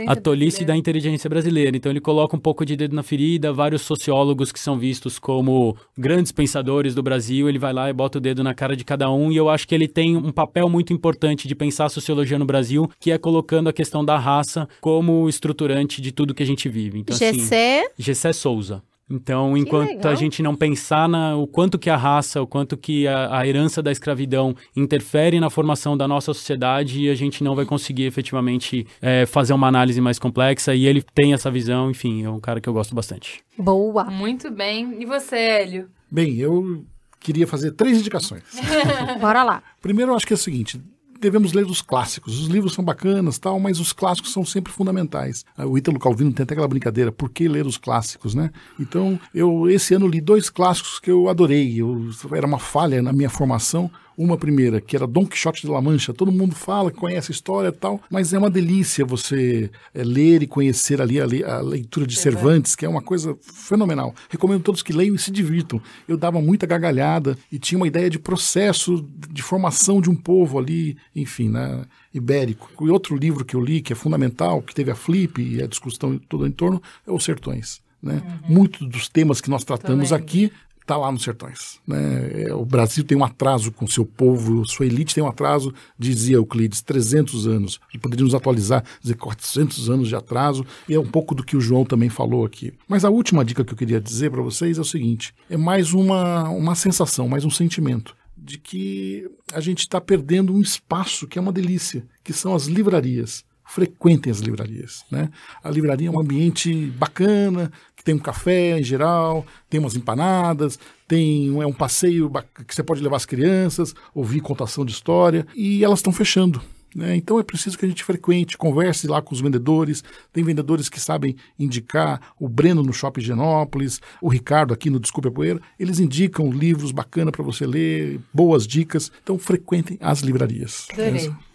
a Tolice brasileira. da Inteligência Brasileira. Então ele coloca um pouco de dedo na ferida. Vários sociólogos que são vistos como grandes pensadores do Brasil, ele vai lá e bota o dedo na cara de cada um. E eu acho que ele tem um papel muito importante de pensar a sociologia no Brasil, que é colocando a questão da raça como o estruturante de tudo que a gente vive. Então, GC? Assim, GC Souza. Então, enquanto a gente não pensar na, o quanto que a raça, o quanto que a, a, herança da escravidão interfere na formação da nossa sociedade, a gente não vai conseguir efetivamente é, fazer uma análise mais complexa. E ele tem essa visão, enfim, é um cara que eu gosto bastante. Boa! Muito bem. E você, Hélio? Bem, eu queria fazer três indicações. [laughs] Bora lá. Primeiro, eu acho que é o seguinte: devemos ler os clássicos. Os livros são bacanas, tal, mas os clássicos são sempre fundamentais. Ah, o Ítalo Calvino tem até aquela brincadeira, por que ler os clássicos, né? Então, eu esse ano li dois clássicos que eu adorei. Eu, era uma falha na minha formação, uma primeira, que era Don Quixote de La Mancha. Todo mundo fala, conhece a história e tal, mas é uma delícia você é, ler e conhecer ali a, a leitura de é Cervantes, que é uma coisa fenomenal. Recomendo a todos que leiam e se divirtam. Eu dava muita gargalhada e tinha uma ideia de processo de formação de um povo ali, enfim, né? ibérico. E outro livro que eu li, que é fundamental, que teve a Flip e a discussão todo em torno, é Os Sertões. Né? Uhum. Muitos dos temas que nós tratamos Também. aqui está lá nos sertões. Né? É, o Brasil tem um atraso com seu povo, sua elite tem um atraso, dizia Euclides, 300 anos. E poderíamos atualizar, dizer 400 anos de atraso, e é um pouco do que o João também falou aqui. Mas a última dica que eu queria dizer para vocês é o seguinte: é mais uma, uma sensação, mais um sentimento de que a gente está perdendo um espaço que é uma delícia, que são as livrarias frequentem as livrarias. Né? A livraria é um ambiente bacana, tem um café em geral, tem umas empanadas, tem é um passeio que você pode levar as crianças, ouvir contação de história, e elas estão fechando. Né? Então é preciso que a gente frequente, converse lá com os vendedores. Tem vendedores que sabem indicar, o Breno no Shopping Genópolis, o Ricardo aqui no Desculpe a Poeira. Eles indicam livros bacana para você ler, boas dicas. Então frequentem as livrarias.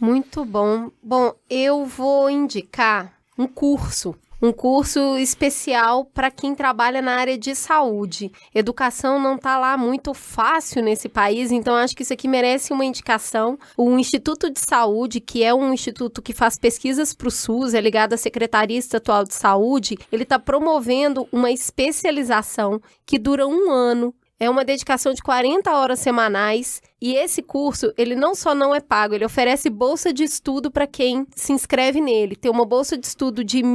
Muito bom. Bom, eu vou indicar um curso um curso especial para quem trabalha na área de saúde. Educação não está lá muito fácil nesse país, então acho que isso aqui merece uma indicação. O Instituto de Saúde, que é um instituto que faz pesquisas para o SUS, é ligado à Secretaria Estadual de Saúde, ele está promovendo uma especialização que dura um ano é uma dedicação de 40 horas semanais e esse curso, ele não só não é pago, ele oferece bolsa de estudo para quem se inscreve nele. Tem uma bolsa de estudo de R$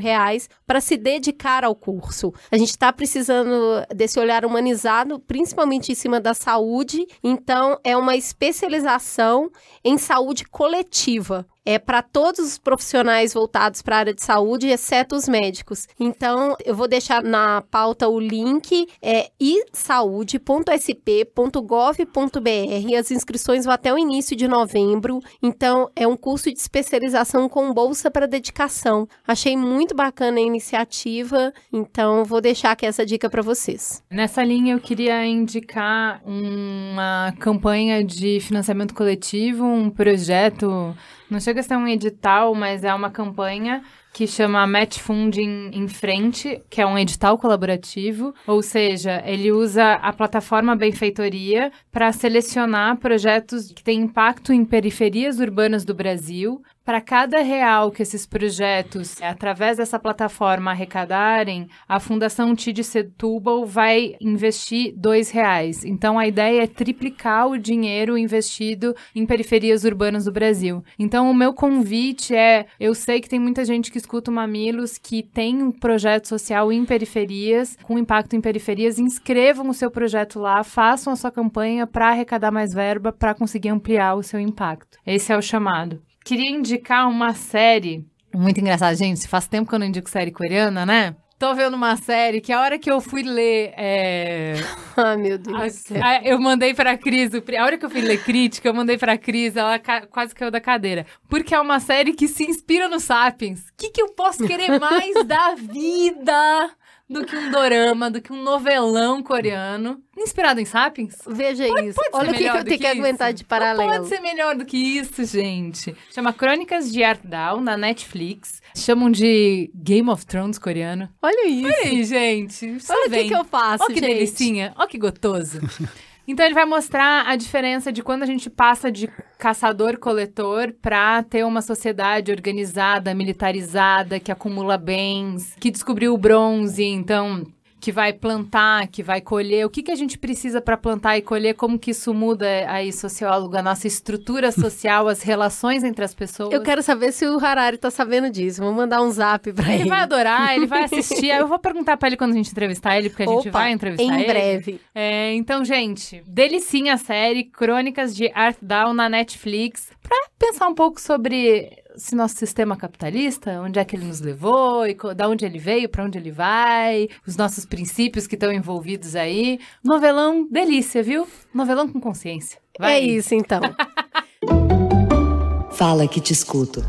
reais para se dedicar ao curso. A gente está precisando desse olhar humanizado, principalmente em cima da saúde. Então, é uma especialização em saúde coletiva é para todos os profissionais voltados para a área de saúde, exceto os médicos. Então, eu vou deixar na pauta o link é isaude.sp.gov.br. As inscrições vão até o início de novembro. Então, é um curso de especialização com bolsa para dedicação. Achei muito bacana a iniciativa, então vou deixar aqui essa dica para vocês. Nessa linha, eu queria indicar uma campanha de financiamento coletivo, um projeto não chega a ser um edital, mas é uma campanha que chama Match Funding em Frente, que é um edital colaborativo, ou seja, ele usa a plataforma Benfeitoria para selecionar projetos que têm impacto em periferias urbanas do Brasil para cada real que esses projetos, através dessa plataforma, arrecadarem, a Fundação TID Setúbal vai investir dois reais. Então, a ideia é triplicar o dinheiro investido em periferias urbanas do Brasil. Então, o meu convite é, eu sei que tem muita gente que escuta o Mamilos, que tem um projeto social em periferias, com impacto em periferias, inscrevam o seu projeto lá, façam a sua campanha para arrecadar mais verba, para conseguir ampliar o seu impacto. Esse é o chamado queria indicar uma série. Muito engraçado, gente. Faz tempo que eu não indico série coreana, né? Tô vendo uma série que a hora que eu fui ler. É... [laughs] ah, meu Deus. A, a, eu mandei pra Cris. A hora que eu fui ler crítica, eu mandei pra Cris. Ela ca, quase caiu da cadeira. Porque é uma série que se inspira no Sapiens. O que, que eu posso querer mais da vida? do que um dorama, do que um novelão coreano, inspirado em Sapiens. Veja pode, isso. Pode Olha o que, que eu tenho que, que aguentar de paralelo. Não pode ser melhor do que isso, gente. Chama Crônicas de Ardal na Netflix. Chamam de Game of Thrones coreano. Olha isso. Olha aí, gente. Só Olha o que, que eu faço, Olha que gente. delicinha. Olha que gostoso. [laughs] Então ele vai mostrar a diferença de quando a gente passa de caçador-coletor para ter uma sociedade organizada, militarizada, que acumula bens, que descobriu o bronze, então que vai plantar, que vai colher, o que, que a gente precisa para plantar e colher, como que isso muda aí, sociólogo, a nossa estrutura [laughs] social, as relações entre as pessoas. Eu quero saber se o Harari está sabendo disso, vou mandar um zap para ele. Ele vai adorar, ele vai [laughs] assistir, eu vou perguntar para ele quando a gente entrevistar ele, porque a gente Opa, vai entrevistar em ele. em breve. É, então, gente, delicinha a série Crônicas de Art Down na Netflix, para pensar um pouco sobre se nosso sistema capitalista, onde é que ele nos levou, e da onde ele veio, para onde ele vai, os nossos princípios que estão envolvidos aí. Novelão delícia, viu? Novelão com consciência. Vai. É isso então. [laughs] Fala que te escuto.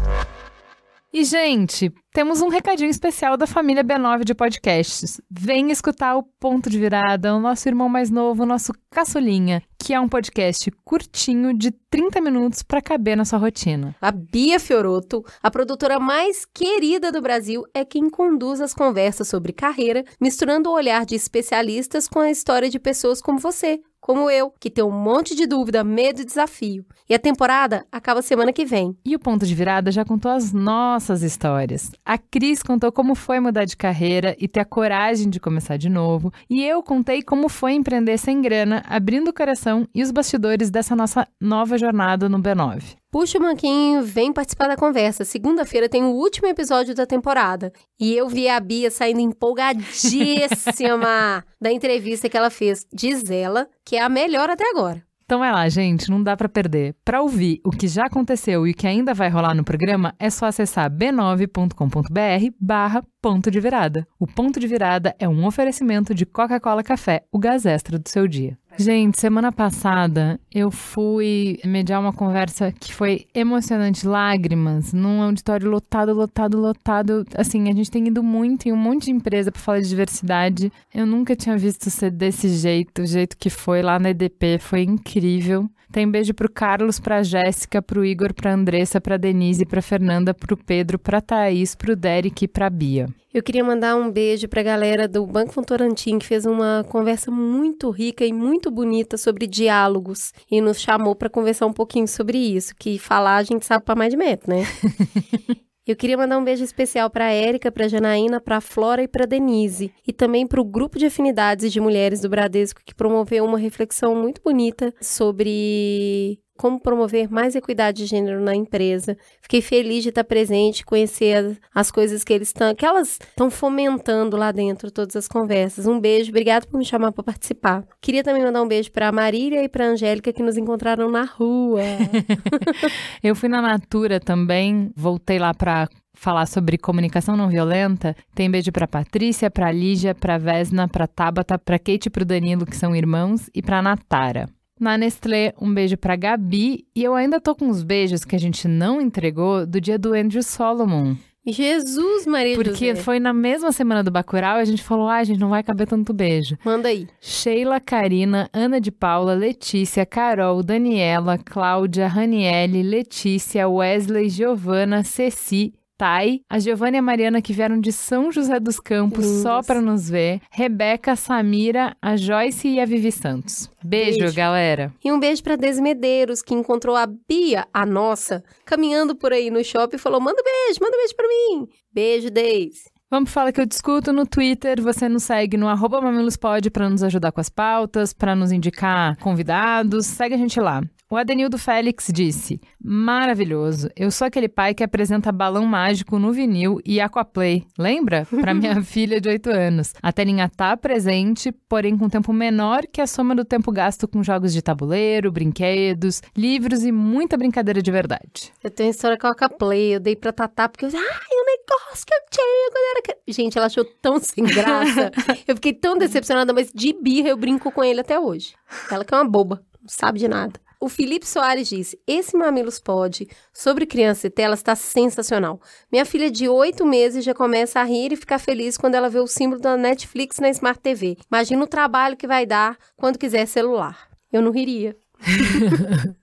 E, gente, temos um recadinho especial da família B9 de podcasts. Vem escutar o Ponto de Virada, o nosso irmão mais novo, o nosso caçulinha, que é um podcast curtinho de 30 minutos para caber na sua rotina. A Bia Fioroto, a produtora mais querida do Brasil, é quem conduz as conversas sobre carreira, misturando o olhar de especialistas com a história de pessoas como você, como eu, que tem um monte de dúvida, medo e desafio. E a temporada acaba semana que vem. E o ponto de virada já contou as nossas histórias. A Cris contou como foi mudar de carreira e ter a coragem de começar de novo. E eu contei como foi empreender sem grana, abrindo o coração e os bastidores dessa nossa nova jornada no B9. Puxa o Manquinho, vem participar da conversa. Segunda-feira tem o último episódio da temporada. E eu vi a Bia saindo empolgadíssima [laughs] da entrevista que ela fez. Diz ela que é a melhor até agora. Então vai lá, gente, não dá para perder. Para ouvir o que já aconteceu e o que ainda vai rolar no programa, é só acessar b9.com.br barra ponto de virada. O ponto de virada é um oferecimento de Coca-Cola Café, o gás extra do seu dia. Gente, semana passada eu fui mediar uma conversa que foi emocionante, lágrimas, num auditório lotado, lotado, lotado. Assim, a gente tem ido muito em um monte de empresa para falar de diversidade. Eu nunca tinha visto ser desse jeito, o jeito que foi lá na EDP, foi incrível. Tem beijo pro Carlos, pra Jéssica, pro Igor, pra Andressa, pra Denise, pra Fernanda, pro Pedro, pra Thaís, pro Derek e pra Bia. Eu queria mandar um beijo pra galera do Banco Fontorantim, que fez uma conversa muito rica e muito bonita sobre diálogos e nos chamou para conversar um pouquinho sobre isso, que falar a gente sabe para mais de metro, né? [laughs] Eu queria mandar um beijo especial para a Érica, para a Janaína, para a Flora e para a Denise, e também para o grupo de afinidades de mulheres do Bradesco que promoveu uma reflexão muito bonita sobre como promover mais equidade de gênero na empresa. Fiquei feliz de estar presente, conhecer as, coisas que eles estão, que elas estão fomentando lá dentro, todas as conversas. Um beijo, obrigado por me chamar para participar. Queria também mandar um beijo para a Marília e para a Angélica que nos encontraram na rua. [laughs] Eu fui na Natura também, voltei lá para falar sobre comunicação não violenta, tem beijo para Patrícia, para Lígia, para Vesna, para Tabata, para Kate e para o Danilo que são irmãos e para Natara. Na Nestlé, um beijo para Gabi e eu ainda tô com uns beijos que a gente não entregou do dia do Andrew Solomon. Jesus, Maria Porque foi na mesma semana do Bacurau, a gente falou, ah, a gente, não vai caber tanto beijo. Manda aí. Sheila, Karina, Ana de Paula, Letícia, Carol, Daniela, Cláudia, Raniele, Letícia, Wesley, Giovana, Ceci, Sai, a Giovana e a Mariana que vieram de São José dos Campos só para nos ver, Rebeca, Samira, a Joyce e a Vivi Santos. Beijo, beijo. galera. E um beijo para Desmedeiros, que encontrou a Bia, a nossa, caminhando por aí no shopping e falou: "Manda um beijo, manda um beijo para mim". Beijo, Deis. Vamos falar que eu discuto no Twitter. Você nos segue no arroba mamilospod para nos ajudar com as pautas, para nos indicar convidados. Segue a gente lá. O Adenildo Félix disse: Maravilhoso, eu sou aquele pai que apresenta balão mágico no vinil e aquaplay, lembra? Para [laughs] minha filha de 8 anos. A telinha tá presente, porém com tempo menor que a soma do tempo gasto com jogos de tabuleiro, brinquedos, livros e muita brincadeira de verdade. Eu tenho história com aquaplay, eu dei pra Tatá porque eu. Ai, o é negócio que eu tinha quando era. Gente, ela achou tão sem graça. [laughs] eu fiquei tão decepcionada, mas de birra eu brinco com ele até hoje. Ela que é uma boba, não sabe de nada. O Felipe Soares diz: Esse Mamilos Pod sobre criança e tela está sensacional. Minha filha de oito meses já começa a rir e ficar feliz quando ela vê o símbolo da Netflix na Smart TV. Imagina o trabalho que vai dar quando quiser celular. Eu não riria. [laughs]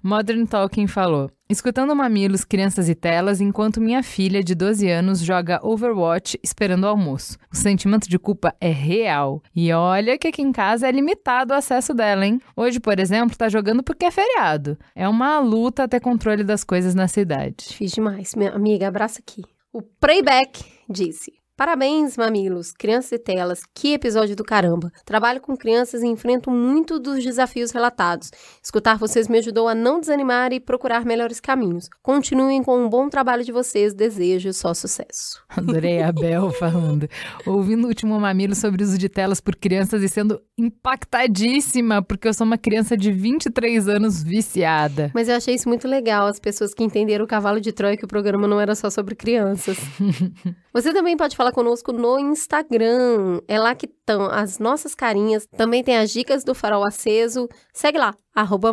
Modern Talking falou escutando mamilos, crianças e telas, enquanto minha filha de 12 anos joga Overwatch esperando o almoço. O sentimento de culpa é real. E olha que aqui em casa é limitado o acesso dela, hein? Hoje, por exemplo, tá jogando porque é feriado. É uma luta ter controle das coisas na cidade. Fiz demais, minha amiga, Abraça aqui. O Playback disse: Parabéns, mamilos, crianças e telas, que episódio do caramba! Trabalho com crianças e enfrento muito dos desafios relatados. Escutar vocês me ajudou a não desanimar e procurar melhores caminhos. Continuem com um bom trabalho de vocês, desejo só sucesso. [laughs] Adorei a Bel falando. Ouvindo o último mamilo sobre o uso de telas por crianças e sendo impactadíssima, porque eu sou uma criança de 23 anos viciada. Mas eu achei isso muito legal, as pessoas que entenderam o cavalo de Troia que o programa não era só sobre crianças. [laughs] Você também pode falar conosco no Instagram. É lá que estão as nossas carinhas. Também tem as dicas do farol aceso. Segue lá, arroba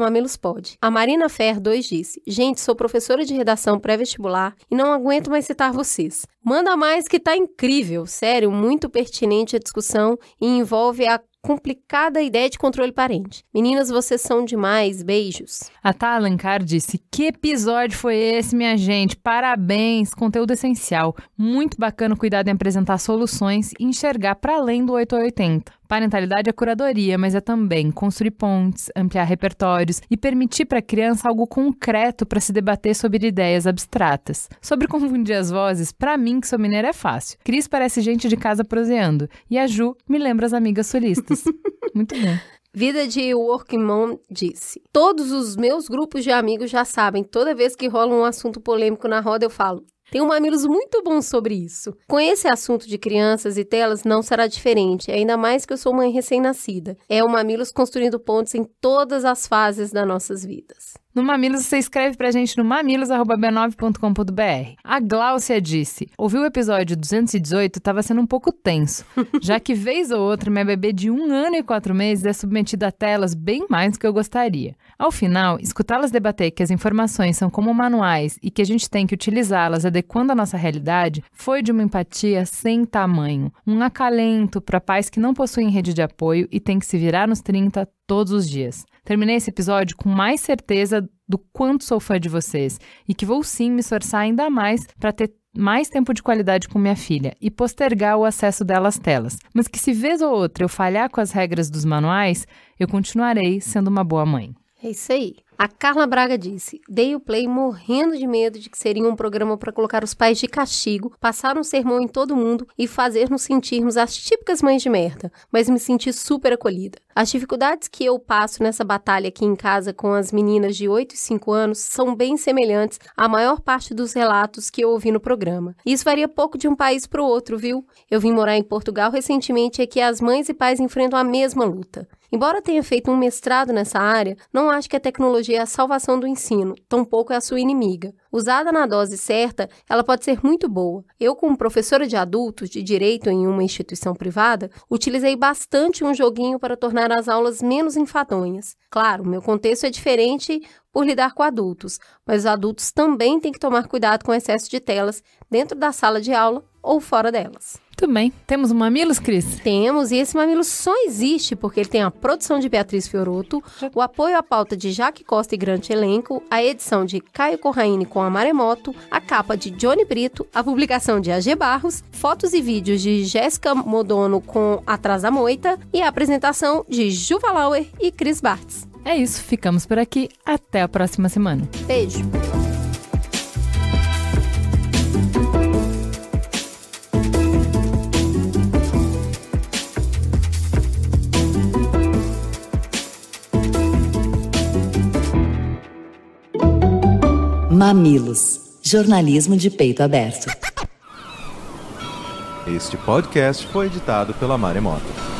A Marina Fer 2 disse, gente, sou professora de redação pré-vestibular e não aguento mais citar vocês. Manda mais que tá incrível, sério, muito pertinente a discussão e envolve a complicada ideia de controle parente. Meninas, vocês são demais. Beijos. A Tá Alencar disse: Que episódio foi esse, minha gente? Parabéns. Conteúdo essencial. Muito bacana cuidado em apresentar soluções e enxergar para além do 880. Parentalidade é curadoria, mas é também construir pontes, ampliar repertórios e permitir para a criança algo concreto para se debater sobre ideias abstratas. Sobre confundir as vozes, para mim, que sou mineira, é fácil. Cris parece gente de casa proseando e a Ju me lembra as amigas solistas. [laughs] Muito bom. Vida de Working Mom disse: Todos os meus grupos de amigos já sabem, toda vez que rola um assunto polêmico na roda, eu falo: tem um Mamilos muito bom sobre isso. Com esse assunto de crianças e telas, não será diferente, ainda mais que eu sou mãe recém-nascida. É o Mamilos construindo pontes em todas as fases das nossas vidas. No Mamilos, você escreve pra gente no mamilos.b9.com.br. A Gláucia disse: ouviu o episódio 218, tava sendo um pouco tenso, [laughs] já que vez ou outra minha bebê de um ano e quatro meses é submetida a telas bem mais do que eu gostaria. Ao final, escutá-las debater que as informações são como manuais e que a gente tem que utilizá-las adequando à nossa realidade foi de uma empatia sem tamanho, um acalento para pais que não possuem rede de apoio e têm que se virar nos 30 todos os dias. Terminei esse episódio com mais certeza do quanto sou fã de vocês e que vou sim me esforçar ainda mais para ter mais tempo de qualidade com minha filha e postergar o acesso dela às telas. Mas que se vez ou outra eu falhar com as regras dos manuais, eu continuarei sendo uma boa mãe. É isso aí. A Carla Braga disse: Dei o play morrendo de medo de que seria um programa para colocar os pais de castigo, passar um sermão em todo mundo e fazer nos sentirmos as típicas mães de merda, mas me senti super acolhida. As dificuldades que eu passo nessa batalha aqui em casa com as meninas de 8 e 5 anos são bem semelhantes à maior parte dos relatos que eu ouvi no programa. Isso varia pouco de um país para o outro, viu? Eu vim morar em Portugal recentemente é e aqui as mães e pais enfrentam a mesma luta. Embora tenha feito um mestrado nessa área, não acho que a tecnologia é a salvação do ensino, tampouco é a sua inimiga. Usada na dose certa, ela pode ser muito boa. Eu, como professora de adultos de direito em uma instituição privada, utilizei bastante um joguinho para tornar as aulas menos enfadonhas. Claro, meu contexto é diferente por lidar com adultos, mas os adultos também têm que tomar cuidado com o excesso de telas dentro da sala de aula ou fora delas. Muito bem. Temos o Mamilos, Cris? Temos, e esse Mamilos só existe porque ele tem a produção de Beatriz Fioruto o apoio à pauta de Jaque Costa e Grande Elenco, a edição de Caio Corraine com a Maremoto, a capa de Johnny Brito, a publicação de AG Barros, fotos e vídeos de Jéssica Modono com Atrás da Moita e a apresentação de Juva Lauer e Cris Bartz. É isso, ficamos por aqui. Até a próxima semana. Beijo. Mamilos jornalismo de peito aberto. Este podcast foi editado pela Maremoto.